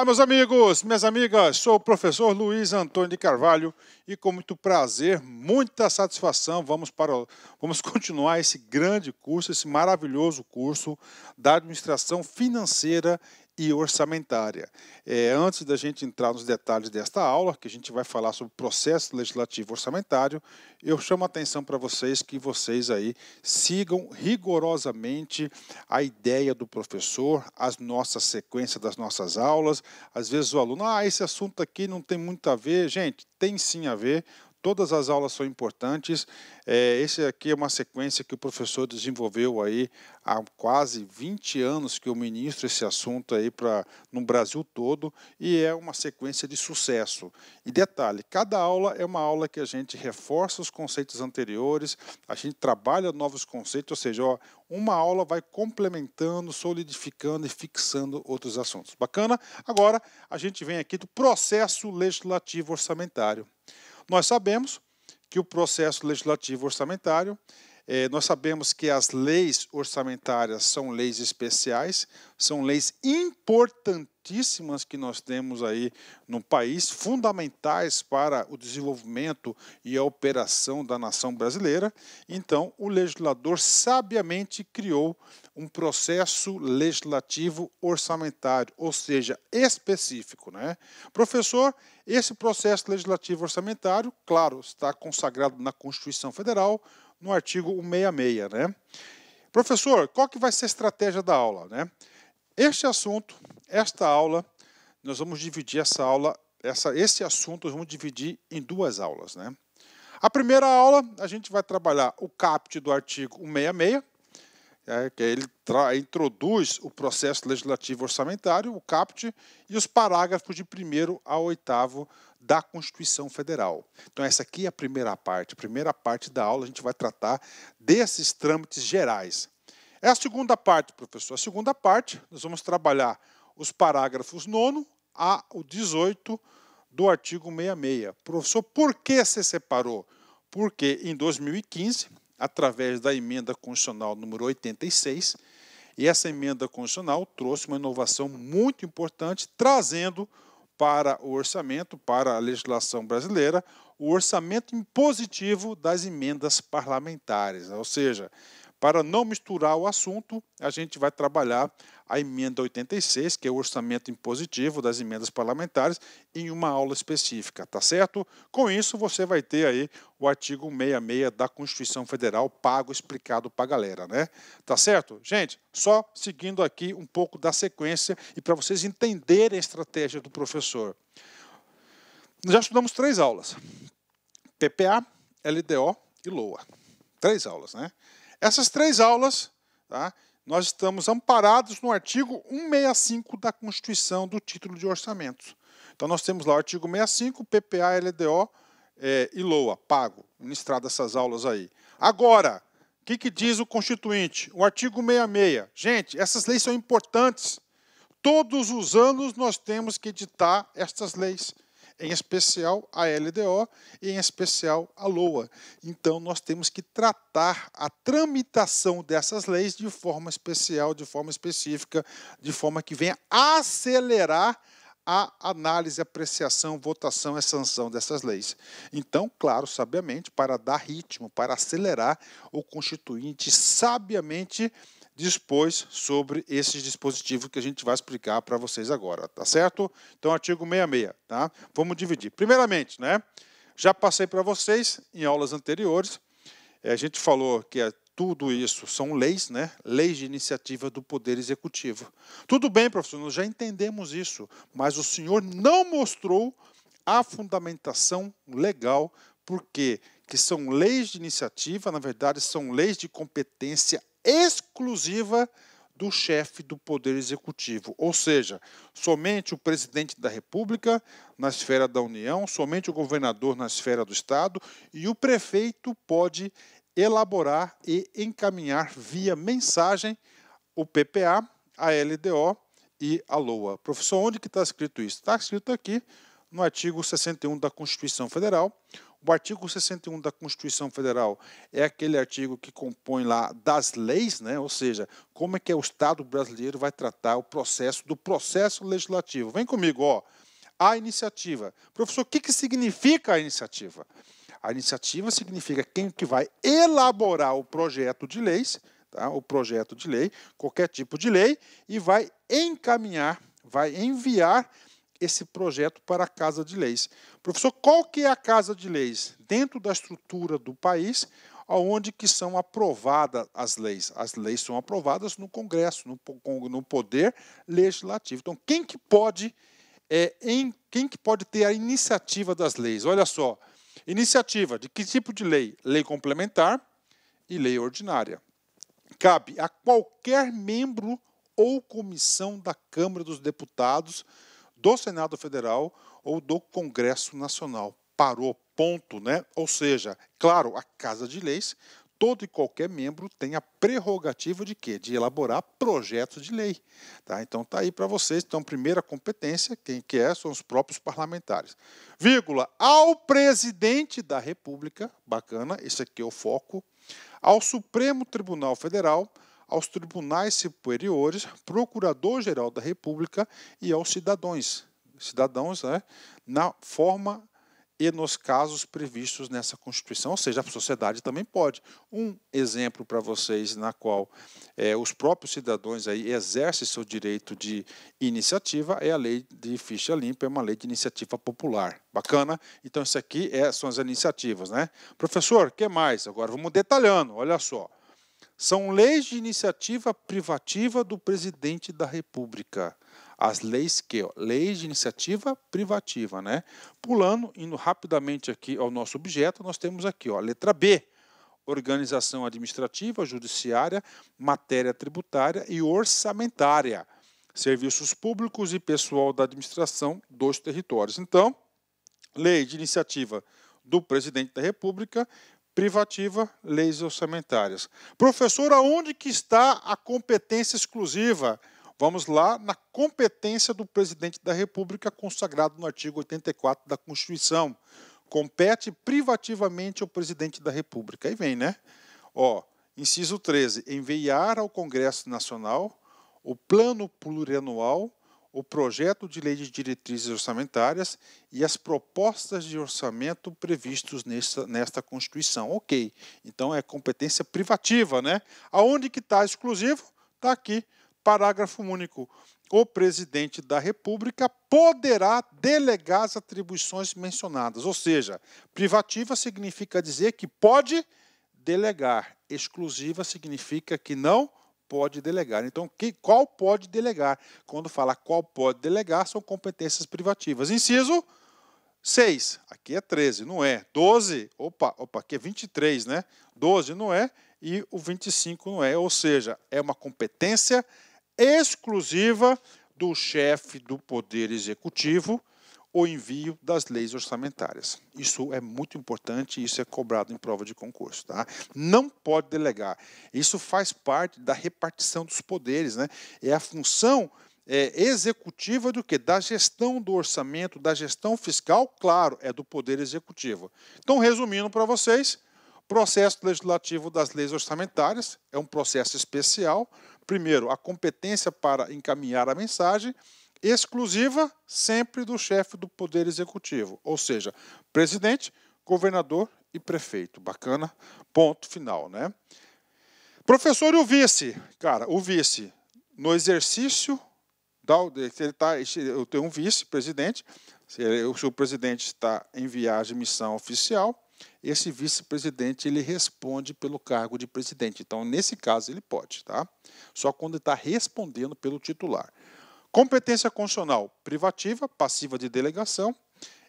Olá, meus amigos, minhas amigas. Sou o professor Luiz Antônio de Carvalho e com muito prazer, muita satisfação, vamos para vamos continuar esse grande curso, esse maravilhoso curso da administração financeira e orçamentária. É, antes da gente entrar nos detalhes desta aula, que a gente vai falar sobre o processo legislativo orçamentário, eu chamo a atenção para vocês que vocês aí sigam rigorosamente a ideia do professor, as nossas sequências das nossas aulas. Às vezes o aluno, ah, esse assunto aqui não tem muito a ver. Gente, tem sim a ver Todas as aulas são importantes. É, esse aqui é uma sequência que o professor desenvolveu aí há quase 20 anos que eu ministro esse assunto aí para no Brasil todo e é uma sequência de sucesso. E detalhe, cada aula é uma aula que a gente reforça os conceitos anteriores, a gente trabalha novos conceitos, ou seja, ó, uma aula vai complementando, solidificando e fixando outros assuntos. Bacana? Agora a gente vem aqui do processo legislativo orçamentário. Nós sabemos que o processo legislativo orçamentário é, nós sabemos que as leis orçamentárias são leis especiais, são leis importantíssimas que nós temos aí no país, fundamentais para o desenvolvimento e a operação da nação brasileira. Então, o legislador sabiamente criou um processo legislativo orçamentário, ou seja, específico. Né? Professor, esse processo legislativo orçamentário, claro, está consagrado na Constituição Federal no artigo 166, né? Professor, qual que vai ser a estratégia da aula, né? Este assunto, esta aula, nós vamos dividir essa aula, essa, esse assunto nós vamos dividir em duas aulas, né? A primeira aula, a gente vai trabalhar o caput do artigo 166, é, que ele introduz o processo legislativo orçamentário, o CAPT, e os parágrafos de 1 a 8 da Constituição Federal. Então, essa aqui é a primeira parte. A primeira parte da aula a gente vai tratar desses trâmites gerais. É a segunda parte, professor. A segunda parte, nós vamos trabalhar os parágrafos 9 a 18 do artigo 66. Professor, por que se separou? Porque em 2015 através da emenda constitucional número 86. E essa emenda constitucional trouxe uma inovação muito importante, trazendo para o orçamento, para a legislação brasileira, o orçamento impositivo das emendas parlamentares. Ou seja, para não misturar o assunto, a gente vai trabalhar a emenda 86, que é o orçamento impositivo das emendas parlamentares, em uma aula específica, tá certo? Com isso, você vai ter aí o artigo 66 da Constituição Federal pago, explicado para a galera, né? Tá certo? Gente, só seguindo aqui um pouco da sequência e para vocês entenderem a estratégia do professor. Nós já estudamos três aulas: PPA, LDO e LOA. Três aulas, né? Essas três aulas, tá? nós estamos amparados no artigo 165 da Constituição do título de orçamento. Então, nós temos lá o artigo 65, PPA, LDO é, e LOA, pago, ministrado essas aulas aí. Agora, o que, que diz o Constituinte? O artigo 66. Gente, essas leis são importantes. Todos os anos nós temos que editar estas leis em especial a LDO e em especial a LOA. Então nós temos que tratar a tramitação dessas leis de forma especial, de forma específica, de forma que venha acelerar a análise, apreciação, votação e sanção dessas leis. Então, claro, sabiamente, para dar ritmo, para acelerar, o constituinte sabiamente dispôs sobre esses dispositivos que a gente vai explicar para vocês agora, tá certo? Então, artigo 66, tá? Vamos dividir. Primeiramente, né? Já passei para vocês em aulas anteriores, é, a gente falou que é tudo isso são leis, né? Leis de iniciativa do Poder Executivo. Tudo bem, professor, nós já entendemos isso, mas o senhor não mostrou a fundamentação legal, porque que são leis de iniciativa, na verdade, são leis de competência exclusiva do chefe do Poder Executivo, ou seja, somente o presidente da República na esfera da União, somente o governador na esfera do Estado e o prefeito pode elaborar e encaminhar via mensagem o PPA, a LDO e a LOA. Professor, onde que está escrito isso? Está escrito aqui no artigo 61 da Constituição Federal, o artigo 61 da Constituição Federal é aquele artigo que compõe lá das leis, né? ou seja, como é que o Estado brasileiro vai tratar o processo do processo legislativo. Vem comigo, ó. A iniciativa. Professor, o que, que significa a iniciativa? A iniciativa significa quem que vai elaborar o projeto de leis, tá? o projeto de lei, qualquer tipo de lei, e vai encaminhar, vai enviar esse projeto para a Casa de Leis. Professor, qual que é a casa de leis? Dentro da estrutura do país, onde que são aprovadas as leis. As leis são aprovadas no Congresso, no, no Poder Legislativo. Então, quem que pode é, em, quem que pode ter a iniciativa das leis? Olha só, iniciativa de que tipo de lei? Lei complementar e lei ordinária. Cabe a qualquer membro ou comissão da Câmara dos Deputados, do Senado Federal ou do Congresso Nacional. Parou, ponto, né? Ou seja, claro, a Casa de Leis, todo e qualquer membro tem a prerrogativa de quê? De elaborar projetos de lei. Tá? Então tá aí para vocês. Então, primeira competência, quem que é, são os próprios parlamentares. Vírgula, ao presidente da República, bacana, esse aqui é o foco, ao Supremo Tribunal Federal, aos tribunais superiores, Procurador-Geral da República e aos cidadãos cidadãos, né, na forma e nos casos previstos nessa Constituição, ou seja, a sociedade também pode. Um exemplo para vocês na qual é, os próprios cidadãos aí exercem seu direito de iniciativa é a lei de ficha limpa, é uma lei de iniciativa popular. Bacana? Então isso aqui é, são as iniciativas, né? Professor, que mais? Agora vamos detalhando. Olha só, são leis de iniciativa privativa do presidente da República as leis que, ó, leis de iniciativa privativa, né? Pulando, indo rapidamente aqui ao nosso objeto, nós temos aqui, ó, letra B, organização administrativa, judiciária, matéria tributária e orçamentária, serviços públicos e pessoal da administração dos territórios. Então, lei de iniciativa do presidente da República, privativa, leis orçamentárias. Professor, aonde que está a competência exclusiva? Vamos lá na competência do presidente da República, consagrado no artigo 84 da Constituição. Compete privativamente ao presidente da República. Aí vem, né? Ó, inciso 13. Enviar ao Congresso Nacional o plano plurianual, o projeto de lei de diretrizes orçamentárias e as propostas de orçamento previstos nesta, nesta Constituição. Ok. Então é competência privativa, né? Aonde que está exclusivo? Está aqui Parágrafo único. O presidente da República poderá delegar as atribuições mencionadas. Ou seja, privativa significa dizer que pode delegar, exclusiva significa que não pode delegar. Então, que, qual pode delegar? Quando fala qual pode delegar, são competências privativas. Inciso 6. Aqui é 13, não é. 12, opa, opa, aqui é 23, né? 12 não é e o 25 não é. Ou seja, é uma competência privativa exclusiva do chefe do Poder Executivo o envio das leis orçamentárias. Isso é muito importante, isso é cobrado em prova de concurso, tá? Não pode delegar. Isso faz parte da repartição dos poderes, né? É a função é, executiva do que? Da gestão do orçamento, da gestão fiscal, claro, é do poder executivo. Então, resumindo para vocês, processo legislativo das leis orçamentárias é um processo especial primeiro, a competência para encaminhar a mensagem, exclusiva sempre do chefe do Poder Executivo, ou seja, presidente, governador e prefeito. Bacana? Ponto final, né? Professor e o vice. Cara, o vice, no exercício da. Ele tá, eu tenho um vice-presidente, se o presidente está em viagem missão oficial, esse vice-presidente ele responde pelo cargo de presidente. Então, nesse caso, ele pode, tá? Só quando está respondendo pelo titular. Competência constitucional privativa, passiva de delegação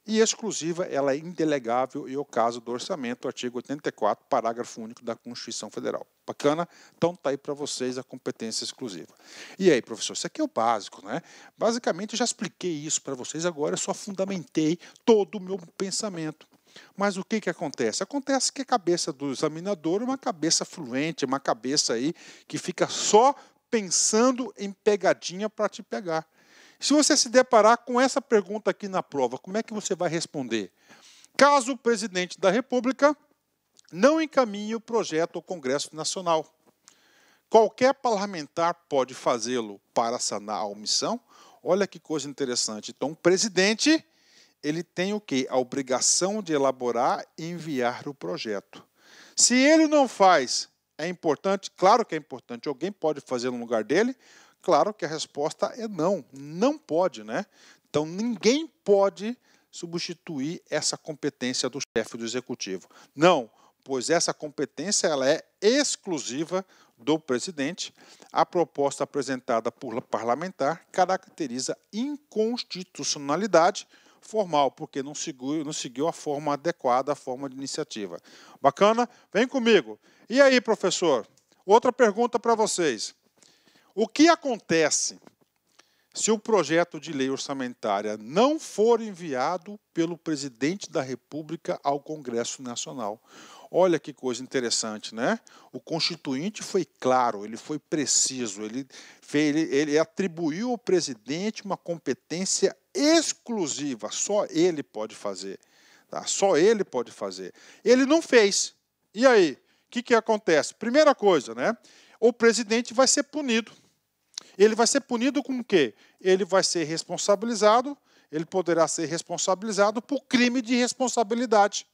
e exclusiva, ela é indelegável e é o caso do orçamento, artigo 84, parágrafo único da Constituição Federal. Bacana? Então tá aí para vocês a competência exclusiva. E aí, professor, isso aqui é o básico, né? Basicamente, eu já expliquei isso para vocês, agora eu só fundamentei todo o meu pensamento. Mas o que, que acontece? Acontece que a cabeça do examinador é uma cabeça fluente, uma cabeça aí que fica só pensando em pegadinha para te pegar. Se você se deparar com essa pergunta aqui na prova, como é que você vai responder? Caso o presidente da República não encaminhe o projeto ao Congresso Nacional. Qualquer parlamentar pode fazê-lo para sanar a omissão. Olha que coisa interessante. Então, o presidente ele tem o que? A obrigação de elaborar e enviar o projeto. Se ele não faz, é importante? Claro que é importante. Alguém pode fazer no lugar dele? Claro que a resposta é não. Não pode, né? Então ninguém pode substituir essa competência do chefe do executivo. Não, pois essa competência ela é exclusiva do presidente. A proposta apresentada por parlamentar caracteriza inconstitucionalidade formal, porque não seguiu, não seguiu a forma adequada, a forma de iniciativa. Bacana? Vem comigo. E aí, professor? Outra pergunta para vocês. O que acontece se o projeto de lei orçamentária não for enviado pelo presidente da República ao Congresso Nacional? Olha que coisa interessante, né? O Constituinte foi claro, ele foi preciso, ele, ele, ele atribuiu ao presidente uma competência exclusiva, só ele pode fazer. Tá? Só ele pode fazer. Ele não fez. E aí? O que, que acontece? Primeira coisa, né? O presidente vai ser punido. Ele vai ser punido com o quê? Ele vai ser responsabilizado, ele poderá ser responsabilizado por crime de responsabilidade.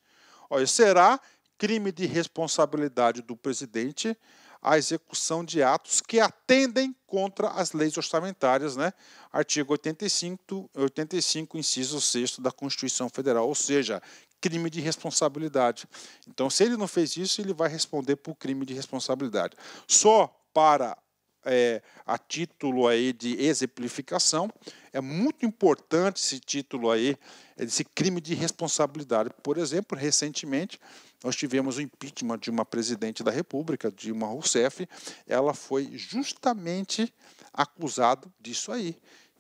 Olha, será crime de responsabilidade do presidente a execução de atos que atendem contra as leis orçamentárias, né? Artigo 85, 85, inciso 6 da Constituição Federal, ou seja, crime de responsabilidade. Então, se ele não fez isso, ele vai responder por crime de responsabilidade. Só para é, a título aí de exemplificação, é muito importante esse título aí desse crime de responsabilidade. Por exemplo, recentemente nós tivemos o impeachment de uma presidente da República, Dilma Rousseff, ela foi justamente acusada disso aí,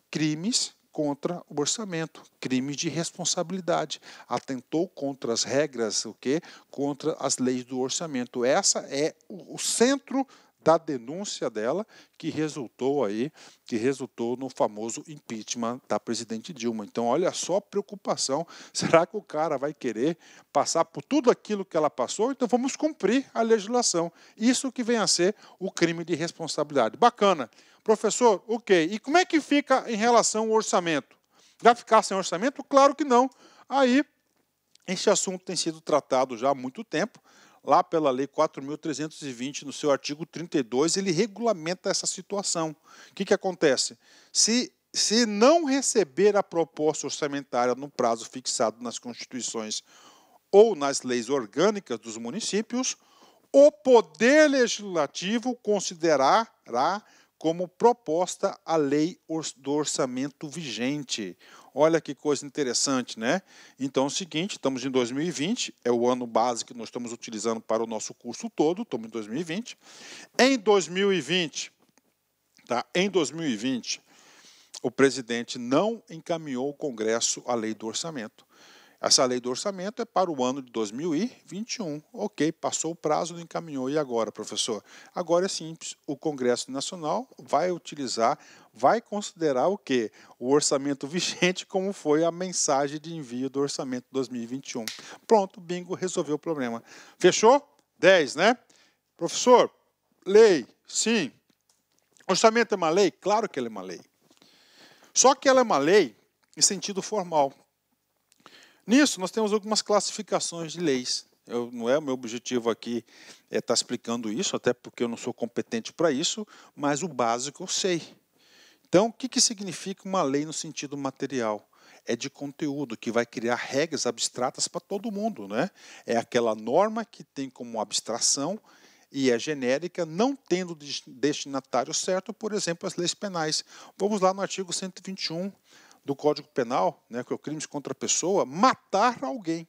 crimes contra o orçamento, crime de responsabilidade, atentou contra as regras, o quê? Contra as leis do orçamento. Essa é o, o centro da denúncia dela que resultou aí, que resultou no famoso impeachment da presidente Dilma. Então, olha só a preocupação. Será que o cara vai querer passar por tudo aquilo que ela passou? Então vamos cumprir a legislação. Isso que vem a ser o crime de responsabilidade. Bacana. Professor, ok. E como é que fica em relação ao orçamento? Vai ficar sem orçamento? Claro que não. Aí, este assunto tem sido tratado já há muito tempo lá pela Lei 4.320, no seu artigo 32, ele regulamenta essa situação. O que, que acontece? Se, se não receber a proposta orçamentária no prazo fixado nas constituições ou nas leis orgânicas dos municípios, o Poder Legislativo considerará como proposta a lei do orçamento vigente. Olha que coisa interessante, né? Então é o seguinte, estamos em 2020, é o ano base que nós estamos utilizando para o nosso curso todo, estamos em 2020. Em 2020, tá? Em 2020, o presidente não encaminhou ao Congresso a lei do orçamento. Essa lei do orçamento é para o ano de 2021. Ok, passou o prazo, não encaminhou. E agora, professor? Agora é simples: o Congresso Nacional vai utilizar, vai considerar o quê? O orçamento vigente, como foi a mensagem de envio do orçamento 2021. Pronto, bingo, resolveu o problema. Fechou? 10, né? Professor, lei, sim. Orçamento é uma lei? Claro que ela é uma lei. Só que ela é uma lei em sentido formal. Nisso, nós temos algumas classificações de leis. Eu, não é o meu objetivo aqui é estar tá explicando isso, até porque eu não sou competente para isso, mas o básico eu sei. Então, o que, que significa uma lei no sentido material? é de conteúdo, que vai criar regras abstratas para todo mundo. Né? É aquela norma que tem como abstração e é genérica, não tendo destinatário certo, por exemplo, as leis penais. Vamos lá no artigo 121 do Código Penal, né, que é o crime contra a pessoa, matar alguém.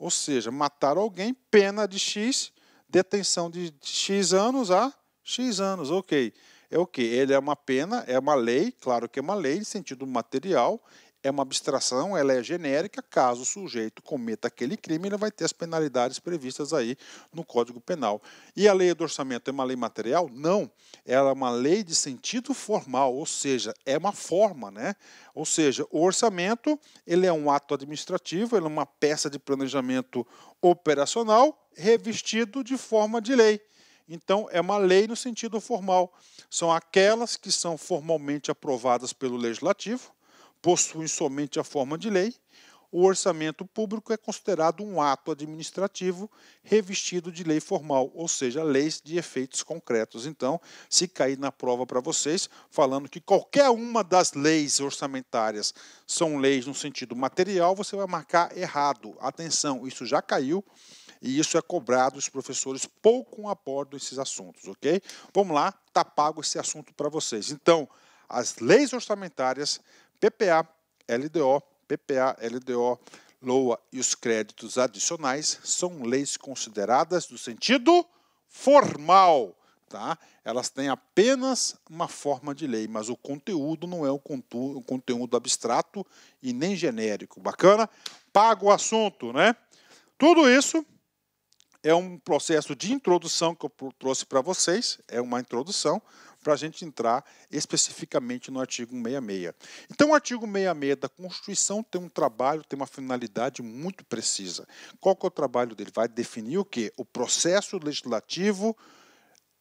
Ou seja, matar alguém, pena de X, detenção de X anos a X anos, ok. É o que? Ele é uma pena, é uma lei, claro que é uma lei, sentido material, é uma abstração, ela é genérica. Caso o sujeito cometa aquele crime, ele vai ter as penalidades previstas aí no Código Penal. E a lei do orçamento é uma lei material? Não. Ela é uma lei de sentido formal, ou seja, é uma forma, né? Ou seja, o orçamento ele é um ato administrativo, ele é uma peça de planejamento operacional revestido de forma de lei. Então, é uma lei no sentido formal. São aquelas que são formalmente aprovadas pelo legislativo, possuem somente a forma de lei, o orçamento público é considerado um ato administrativo revestido de lei formal, ou seja, leis de efeitos concretos. Então, se cair na prova para vocês, falando que qualquer uma das leis orçamentárias são leis no sentido material, você vai marcar errado. Atenção, isso já caiu e isso é cobrado, os professores pouco abordam esses assuntos, ok? Vamos lá, está pago esse assunto para vocês. Então, as leis orçamentárias PPA, LDO, PPA, LDO, LOA e os créditos adicionais são leis consideradas do sentido formal. Tá? Elas têm apenas uma forma de lei, mas o conteúdo não é um conteúdo abstrato e nem genérico. Bacana? Paga o assunto, né? Tudo isso é um processo de introdução que eu trouxe para vocês, é uma introdução, para a gente entrar especificamente no artigo 66. Então, o artigo 66 da Constituição tem um trabalho, tem uma finalidade muito precisa. Qual que é o trabalho dele? Vai definir o quê? O processo legislativo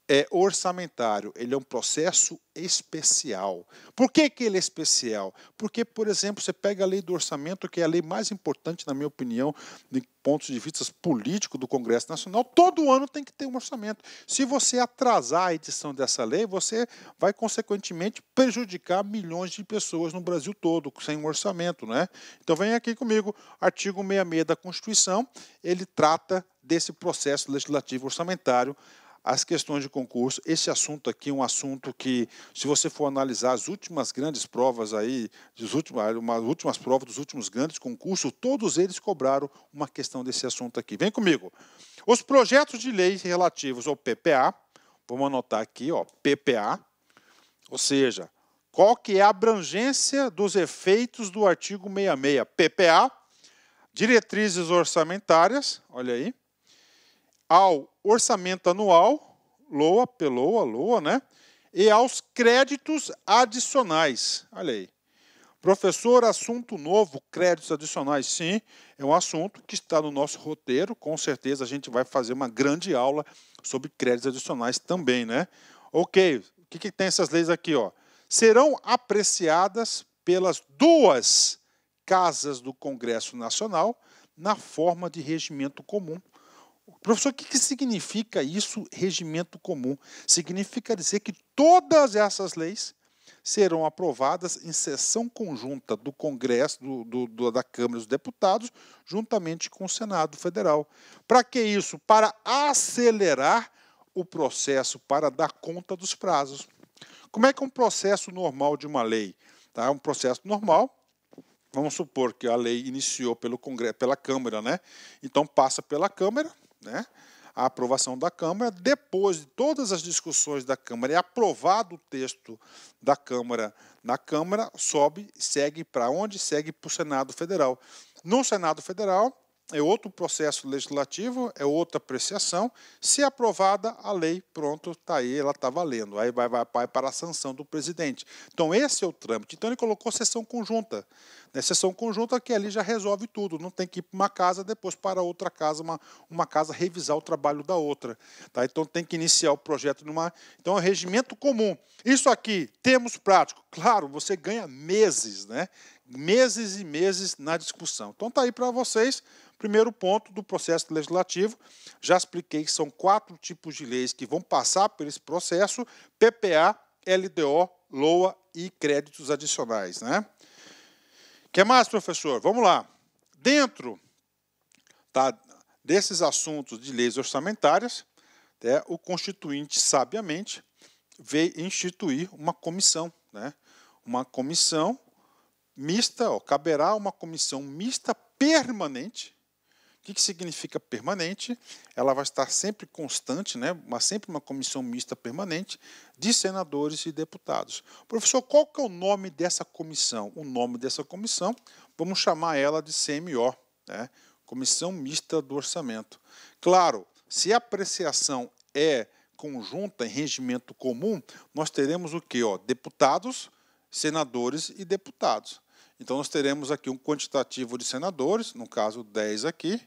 é orçamentário, ele é um processo especial. Por que, que ele é especial? Porque, por exemplo, você pega a lei do orçamento, que é a lei mais importante, na minha opinião, de pontos de vista político do Congresso Nacional, todo ano tem que ter um orçamento. Se você atrasar a edição dessa lei, você vai, consequentemente, prejudicar milhões de pessoas no Brasil todo, sem um orçamento. Né? Então, vem aqui comigo, artigo 66 da Constituição, ele trata desse processo legislativo orçamentário as questões de concurso. Esse assunto aqui é um assunto que, se você for analisar as últimas grandes provas aí, as últimas, últimas provas dos últimos grandes concursos, todos eles cobraram uma questão desse assunto aqui. Vem comigo. Os projetos de leis relativos ao PPA, vamos anotar aqui, ó, PPA, ou seja, qual que é a abrangência dos efeitos do artigo 66, PPA, diretrizes orçamentárias, olha aí, ao orçamento anual, LOA, PELOA, LOA, né? E aos créditos adicionais. Olha aí. Professor, assunto novo, créditos adicionais, sim, é um assunto que está no nosso roteiro. Com certeza a gente vai fazer uma grande aula sobre créditos adicionais também, né? Ok, o que, que tem essas leis aqui? Ó? Serão apreciadas pelas duas casas do Congresso Nacional na forma de regimento comum Professor, o que, que significa isso, regimento comum? Significa dizer que todas essas leis serão aprovadas em sessão conjunta do Congresso, do, do, da Câmara dos Deputados, juntamente com o Senado Federal. Para que isso? Para acelerar o processo, para dar conta dos prazos. Como é que é um processo normal de uma lei? Tá? Um processo normal, vamos supor que a lei iniciou pelo Congresso, pela Câmara, né? Então passa pela Câmara, né? a aprovação da Câmara, depois de todas as discussões da Câmara e aprovado o texto da Câmara na Câmara, sobe, segue para onde? Segue para o Senado Federal. No Senado Federal, é outro processo legislativo, é outra apreciação. Se aprovada a lei, pronto, está aí, ela está valendo. Aí vai, vai, vai, para a sanção do presidente. Então, esse é o trâmite. Então, ele colocou sessão conjunta. Né? Sessão conjunta que ali já resolve tudo. Não tem que ir para uma casa, depois para outra casa, uma, uma casa revisar o trabalho da outra. Tá? Então, tem que iniciar o projeto numa. Então, é um regimento comum. Isso aqui, temos prático. Claro, você ganha meses, né? meses e meses na discussão. Então está aí para vocês. Primeiro ponto do processo legislativo, já expliquei que são quatro tipos de leis que vão passar por esse processo: PPA, LDO, LOA e créditos adicionais. Né? que mais, professor? Vamos lá. Dentro tá, desses assuntos de leis orçamentárias, né, o constituinte, sabiamente, veio instituir uma comissão, né, uma comissão mista, ó, caberá uma comissão mista permanente. O que, que significa permanente? Ela vai estar sempre constante, né? mas sempre uma comissão mista permanente de senadores e deputados. Professor, qual que é o nome dessa comissão? O nome dessa comissão, vamos chamar ela de CMO, né? Comissão Mista do Orçamento. Claro, se a apreciação é conjunta em regimento comum, nós teremos o que? Ó, deputados, senadores e deputados. Então, nós teremos aqui um quantitativo de senadores, no caso 10 aqui,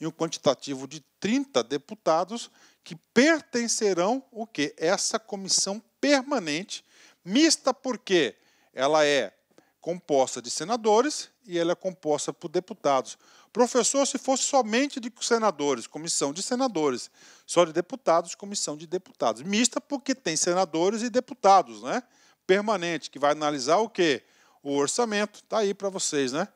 e um quantitativo de 30 deputados que pertencerão o quê? Essa comissão permanente, mista porque ela é composta de senadores e ela é composta por deputados. Professor, se fosse somente de senadores, comissão de senadores, só de deputados, comissão de deputados. Mista porque tem senadores e deputados, né? Permanente, que vai analisar o quê? o orçamento. Está aí para vocês, né?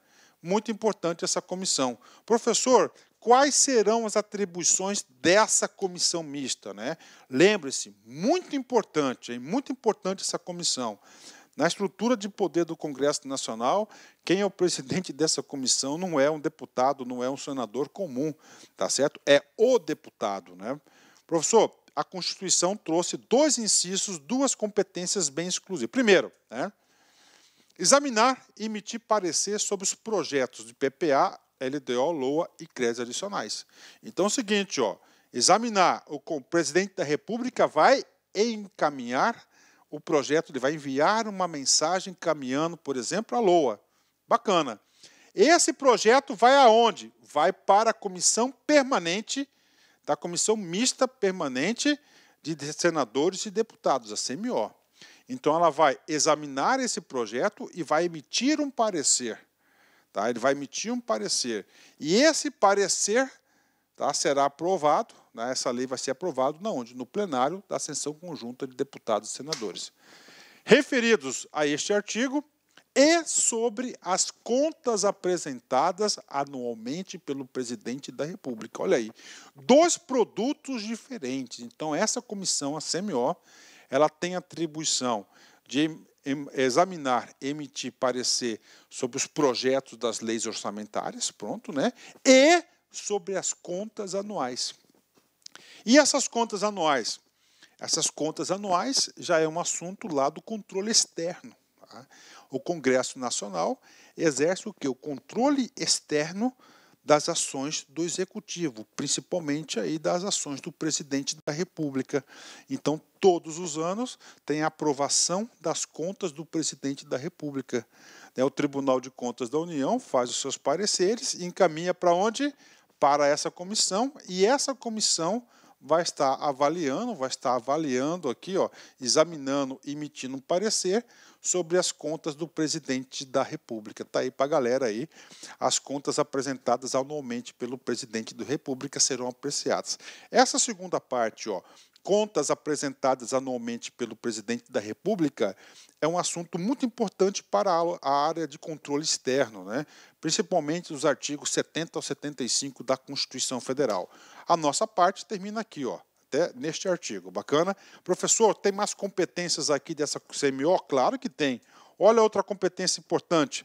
Muito importante essa comissão. Professor, quais serão as atribuições dessa comissão mista, né? Lembre-se, muito importante, é muito importante essa comissão. Na estrutura de poder do Congresso Nacional, quem é o presidente dessa comissão não é um deputado, não é um senador comum, tá certo? É o deputado, né? Professor, a Constituição trouxe dois incisos, duas competências bem exclusivas. Primeiro, né, Examinar e emitir parecer sobre os projetos de PPA, LDO, LOA e créditos adicionais. Então é o seguinte, ó, examinar o, o presidente da República vai encaminhar o projeto, ele vai enviar uma mensagem encaminhando, por exemplo, a LOA. Bacana. Esse projeto vai aonde? Vai para a comissão permanente, da comissão mista permanente de senadores e deputados, a CMO. Então ela vai examinar esse projeto e vai emitir um parecer. Tá? Ele vai emitir um parecer. E esse parecer tá, será aprovado, né? essa lei vai ser aprovada na onde? No plenário da sessão conjunta de deputados e senadores. Referidos a este artigo e sobre as contas apresentadas anualmente pelo presidente da República. Olha aí, dois produtos diferentes. Então, essa comissão, a CMO, ela tem atribuição de examinar, emitir parecer sobre os projetos das leis orçamentárias, pronto, né? E sobre as contas anuais. E essas contas anuais? Essas contas anuais já é um assunto lá do controle externo. Tá? O Congresso Nacional exerce o que? O controle externo das ações do executivo, principalmente aí das ações do presidente da República. Então, todos os anos tem a aprovação das contas do presidente da República. É, o Tribunal de Contas da União faz os seus pareceres e encaminha para onde? Para essa comissão e essa comissão vai estar avaliando, vai estar avaliando aqui, ó, examinando, emitindo um parecer sobre as contas do presidente da República. Está aí para a galera aí. As contas apresentadas anualmente pelo presidente da República serão apreciadas. Essa segunda parte, ó, contas apresentadas anualmente pelo presidente da República é um assunto muito importante para a área de controle externo, né? principalmente os artigos 70 ao 75 da Constituição Federal. A nossa parte termina aqui, ó até neste artigo. Bacana? Professor, tem mais competências aqui dessa CMO? Claro que tem. Olha outra competência importante: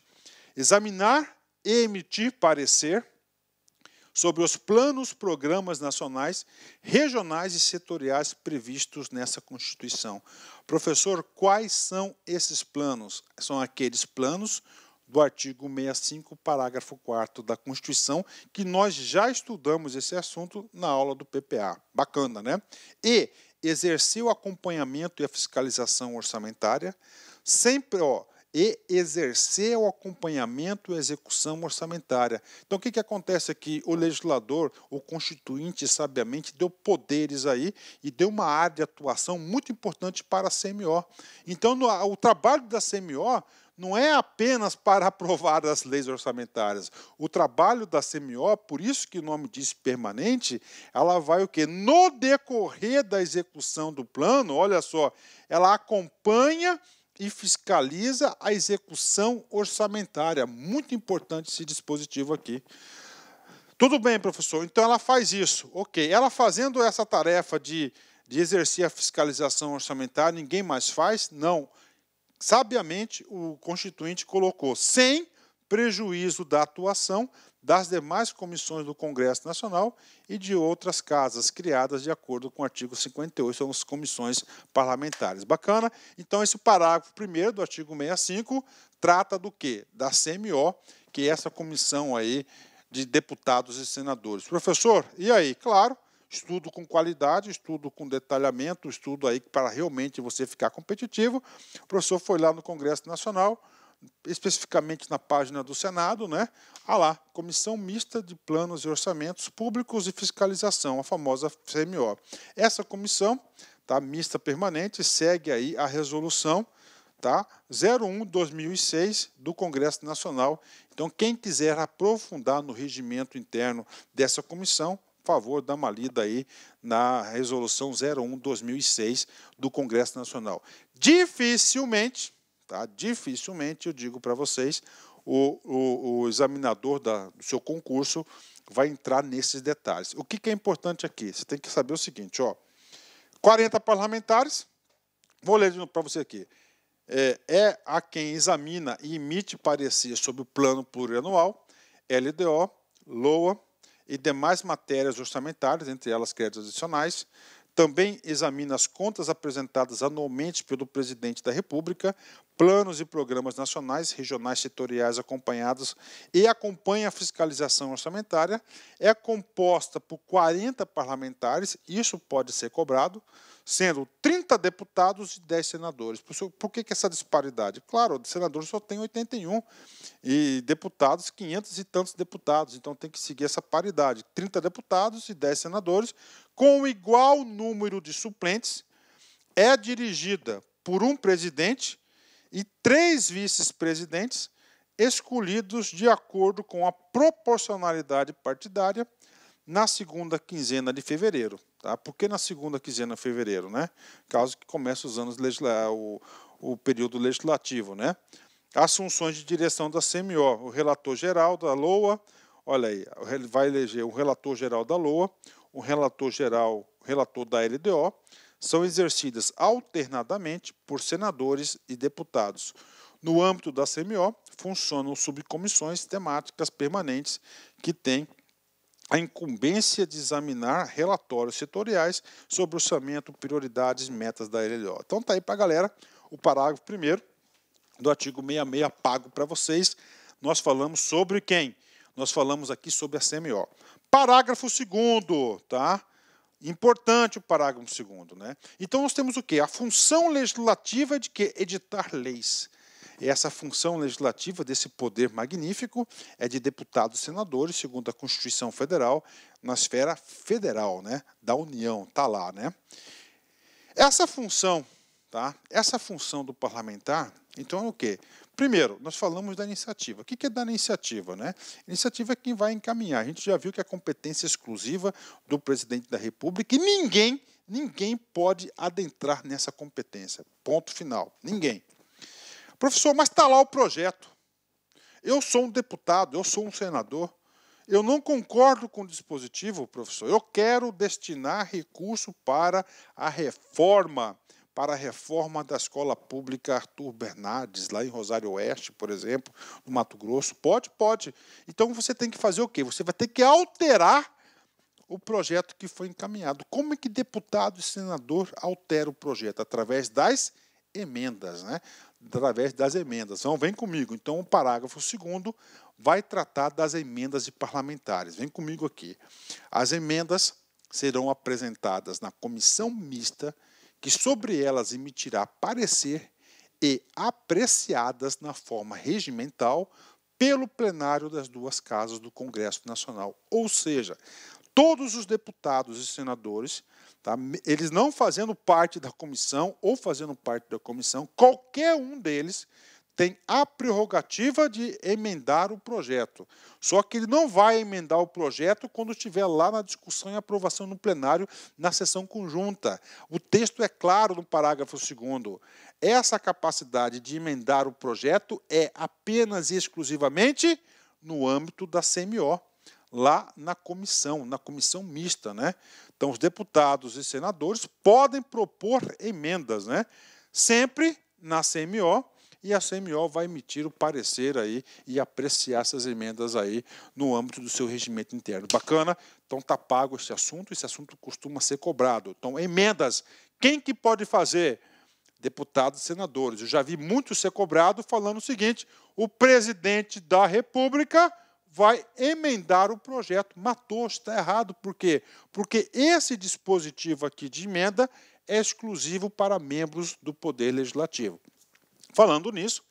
examinar e emitir parecer sobre os planos, programas nacionais, regionais e setoriais previstos nessa Constituição. Professor, quais são esses planos? São aqueles planos do artigo 65, parágrafo 4 da Constituição, que nós já estudamos esse assunto na aula do PPA. Bacana, né? E exercer o acompanhamento e a fiscalização orçamentária, sempre, ó, e exercer o acompanhamento e execução orçamentária. Então, o que, que acontece aqui? O legislador, o constituinte, sabiamente, deu poderes aí e deu uma área de atuação muito importante para a CMO. Então, no, o trabalho da CMO não é apenas para aprovar as leis orçamentárias. O trabalho da CMO, por isso que o nome diz permanente, ela vai o quê? No decorrer da execução do plano, olha só, ela acompanha e fiscaliza a execução orçamentária. Muito importante esse dispositivo aqui. Tudo bem, professor. Então ela faz isso. Ok. Ela fazendo essa tarefa de, de exercer a fiscalização orçamentária, ninguém mais faz? Não sabiamente o Constituinte colocou, sem prejuízo da atuação das demais comissões do Congresso Nacional e de outras casas criadas de acordo com o artigo 58, são as comissões parlamentares. Bacana? Então, esse parágrafo primeiro do artigo 65 trata do quê? Da CMO, que é essa comissão aí de deputados e senadores. Professor, e aí? Claro, estudo com qualidade, estudo com detalhamento, estudo aí para realmente você ficar competitivo. O professor foi lá no Congresso Nacional, especificamente na página do Senado, né? Ah lá, Comissão Mista de Planos e Orçamentos Públicos e Fiscalização, a famosa CMO. Essa comissão, tá, mista permanente, segue aí a resolução tá? 01 2006 do Congresso Nacional. Então, quem quiser aprofundar no regimento interno dessa comissão, favor, dá uma lida aí na Resolução 01-2006 do Congresso Nacional. Dificilmente, tá? dificilmente, eu digo para vocês, o, o, o examinador da, do seu concurso vai entrar nesses detalhes. O que, que é importante aqui? Você tem que saber o seguinte, ó, 40 parlamentares, vou ler para você aqui, é, é a quem examina e emite parecer sobre o plano plurianual, LDO, LOA, e demais matérias orçamentárias, entre elas créditos adicionais. Também examina as contas apresentadas anualmente pelo presidente da República, planos e programas nacionais, regionais, setoriais acompanhados e acompanha a fiscalização orçamentária. É composta por 40 parlamentares, isso pode ser cobrado, sendo 30 deputados e 10 senadores. Por, que, que essa disparidade? Claro, senadores só tem 81 e deputados, 500 e tantos deputados. Então tem que seguir essa paridade: 30 deputados e 10 senadores, com igual número de suplentes, é dirigida por um presidente e três vice presidentes escolhidos de acordo com a proporcionalidade partidária na segunda quinzena de fevereiro. Tá? Por que na segunda quinzena de fevereiro? Né? Caso que comece os anos ah, o, o período legislativo. Né? Assunções de direção da CMO, o relator geral da LOA, olha aí, vai eleger o relator geral da LOA, o relator geral, relator da LDO, são exercidas alternadamente por senadores e deputados. No âmbito da CMO, funcionam subcomissões temáticas permanentes que têm a incumbência de examinar relatórios setoriais sobre orçamento, prioridades e metas da LLO. Então tá aí para a galera o parágrafo primeiro do artigo 66 pago para vocês. Nós falamos sobre quem? Nós falamos aqui sobre a CMO. Parágrafo segundo, tá? Importante o parágrafo segundo, né? Então nós temos o quê? A função legislativa de que editar leis essa função legislativa desse poder magnífico é de deputados e senadores, segundo a Constituição Federal, na esfera federal, né, da União, tá lá, né? Essa função, tá? Essa função do parlamentar, então é o quê? Primeiro, nós falamos da iniciativa. O que é da iniciativa? Né? Iniciativa é quem vai encaminhar. A gente já viu que é competência exclusiva do presidente da República e ninguém, ninguém pode adentrar nessa competência. Ponto final. Ninguém. Professor, mas está lá o projeto. Eu sou um deputado, eu sou um senador. Eu não concordo com o dispositivo, professor. Eu quero destinar recurso para a reforma, para a reforma da escola pública Arthur Bernardes, lá em Rosário Oeste, por exemplo, no Mato Grosso. Pode, pode. Então você tem que fazer o quê? Você vai ter que alterar o projeto que foi encaminhado. Como é que deputado e senador altera o projeto? Através das emendas, né? através das emendas. Então, vem comigo. Então, o parágrafo segundo vai tratar das emendas de parlamentares. Vem comigo aqui. As emendas serão apresentadas na comissão mista, que sobre elas emitirá parecer e apreciadas na forma regimental pelo plenário das duas casas do Congresso Nacional. Ou seja, todos os deputados e senadores Tá? Eles não fazendo parte da comissão ou fazendo parte da comissão, qualquer um deles tem a prerrogativa de emendar o projeto. Só que ele não vai emendar o projeto quando estiver lá na discussão e aprovação no plenário na sessão conjunta. O texto é claro no parágrafo 2 essa capacidade de emendar o projeto é apenas e exclusivamente no âmbito da CMO lá na comissão, na comissão mista, né? Então os deputados e senadores podem propor emendas, né? Sempre na CMO e a CMO vai emitir o parecer aí e apreciar essas emendas aí no âmbito do seu regimento interno. Bacana? Então está pago esse assunto, esse assunto costuma ser cobrado. Então emendas, quem que pode fazer? Deputados e senadores. Eu já vi muito ser cobrado falando o seguinte: o presidente da República vai emendar o projeto. Matou, está errado. Por quê? Porque esse dispositivo aqui de emenda é exclusivo para membros do Poder Legislativo. Falando nisso,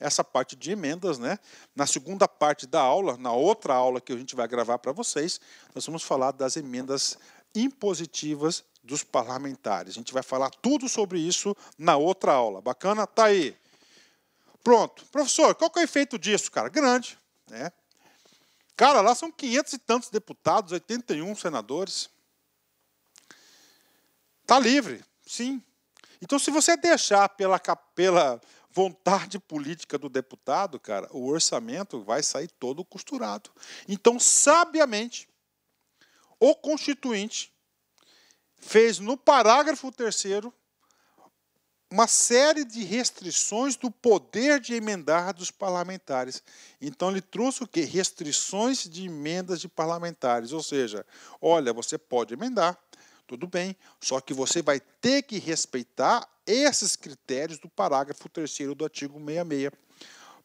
essa parte de emendas, né? Na segunda parte da aula, na outra aula que a gente vai gravar para vocês, nós vamos falar das emendas impositivas dos parlamentares. A gente vai falar tudo sobre isso na outra aula. Bacana? Tá aí. Pronto. Professor, qual que é o efeito disso, cara? Grande, né? Cara, lá são 500 e tantos deputados, 81 senadores. Está livre, sim. Então, se você deixar pela, pela vontade política do deputado, cara, o orçamento vai sair todo costurado. Então, sabiamente, o Constituinte fez no parágrafo terceiro uma série de restrições do poder de emendar dos parlamentares. Então ele trouxe o quê? Restrições de emendas de parlamentares, ou seja, olha, você pode emendar, tudo bem, só que você vai ter que respeitar esses critérios do parágrafo 3 do artigo 66.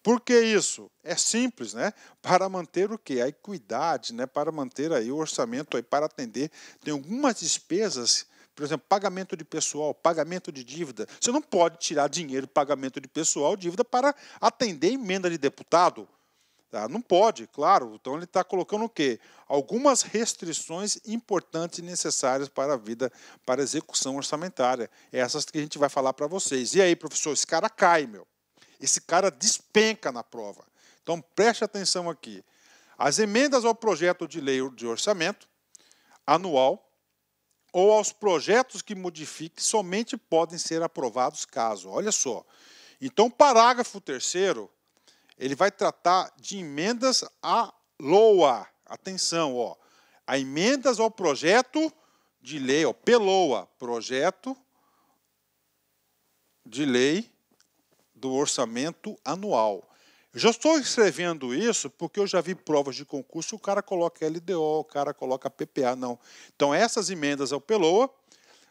Por que isso? É simples, né? Para manter o quê? A equidade, né? Para manter aí o orçamento aí para atender tem algumas despesas por exemplo, pagamento de pessoal, pagamento de dívida. Você não pode tirar dinheiro, pagamento de pessoal, dívida, para atender emenda de deputado. Tá? Não pode, claro. Então ele está colocando o quê? Algumas restrições importantes e necessárias para a vida, para a execução orçamentária. Essas que a gente vai falar para vocês. E aí, professor, esse cara cai, meu. Esse cara despenca na prova. Então preste atenção aqui. As emendas ao projeto de lei de orçamento anual ou aos projetos que modifique somente podem ser aprovados caso. Olha só. Então, o parágrafo terceiro, ele vai tratar de emendas à LOA. Atenção, ó. A emendas ao projeto de lei, ó, PELOA, projeto de lei do orçamento anual. Já estou escrevendo isso porque eu já vi provas de concurso, o cara coloca LDO, o cara coloca PPA, não. Então, essas emendas ao PELOA,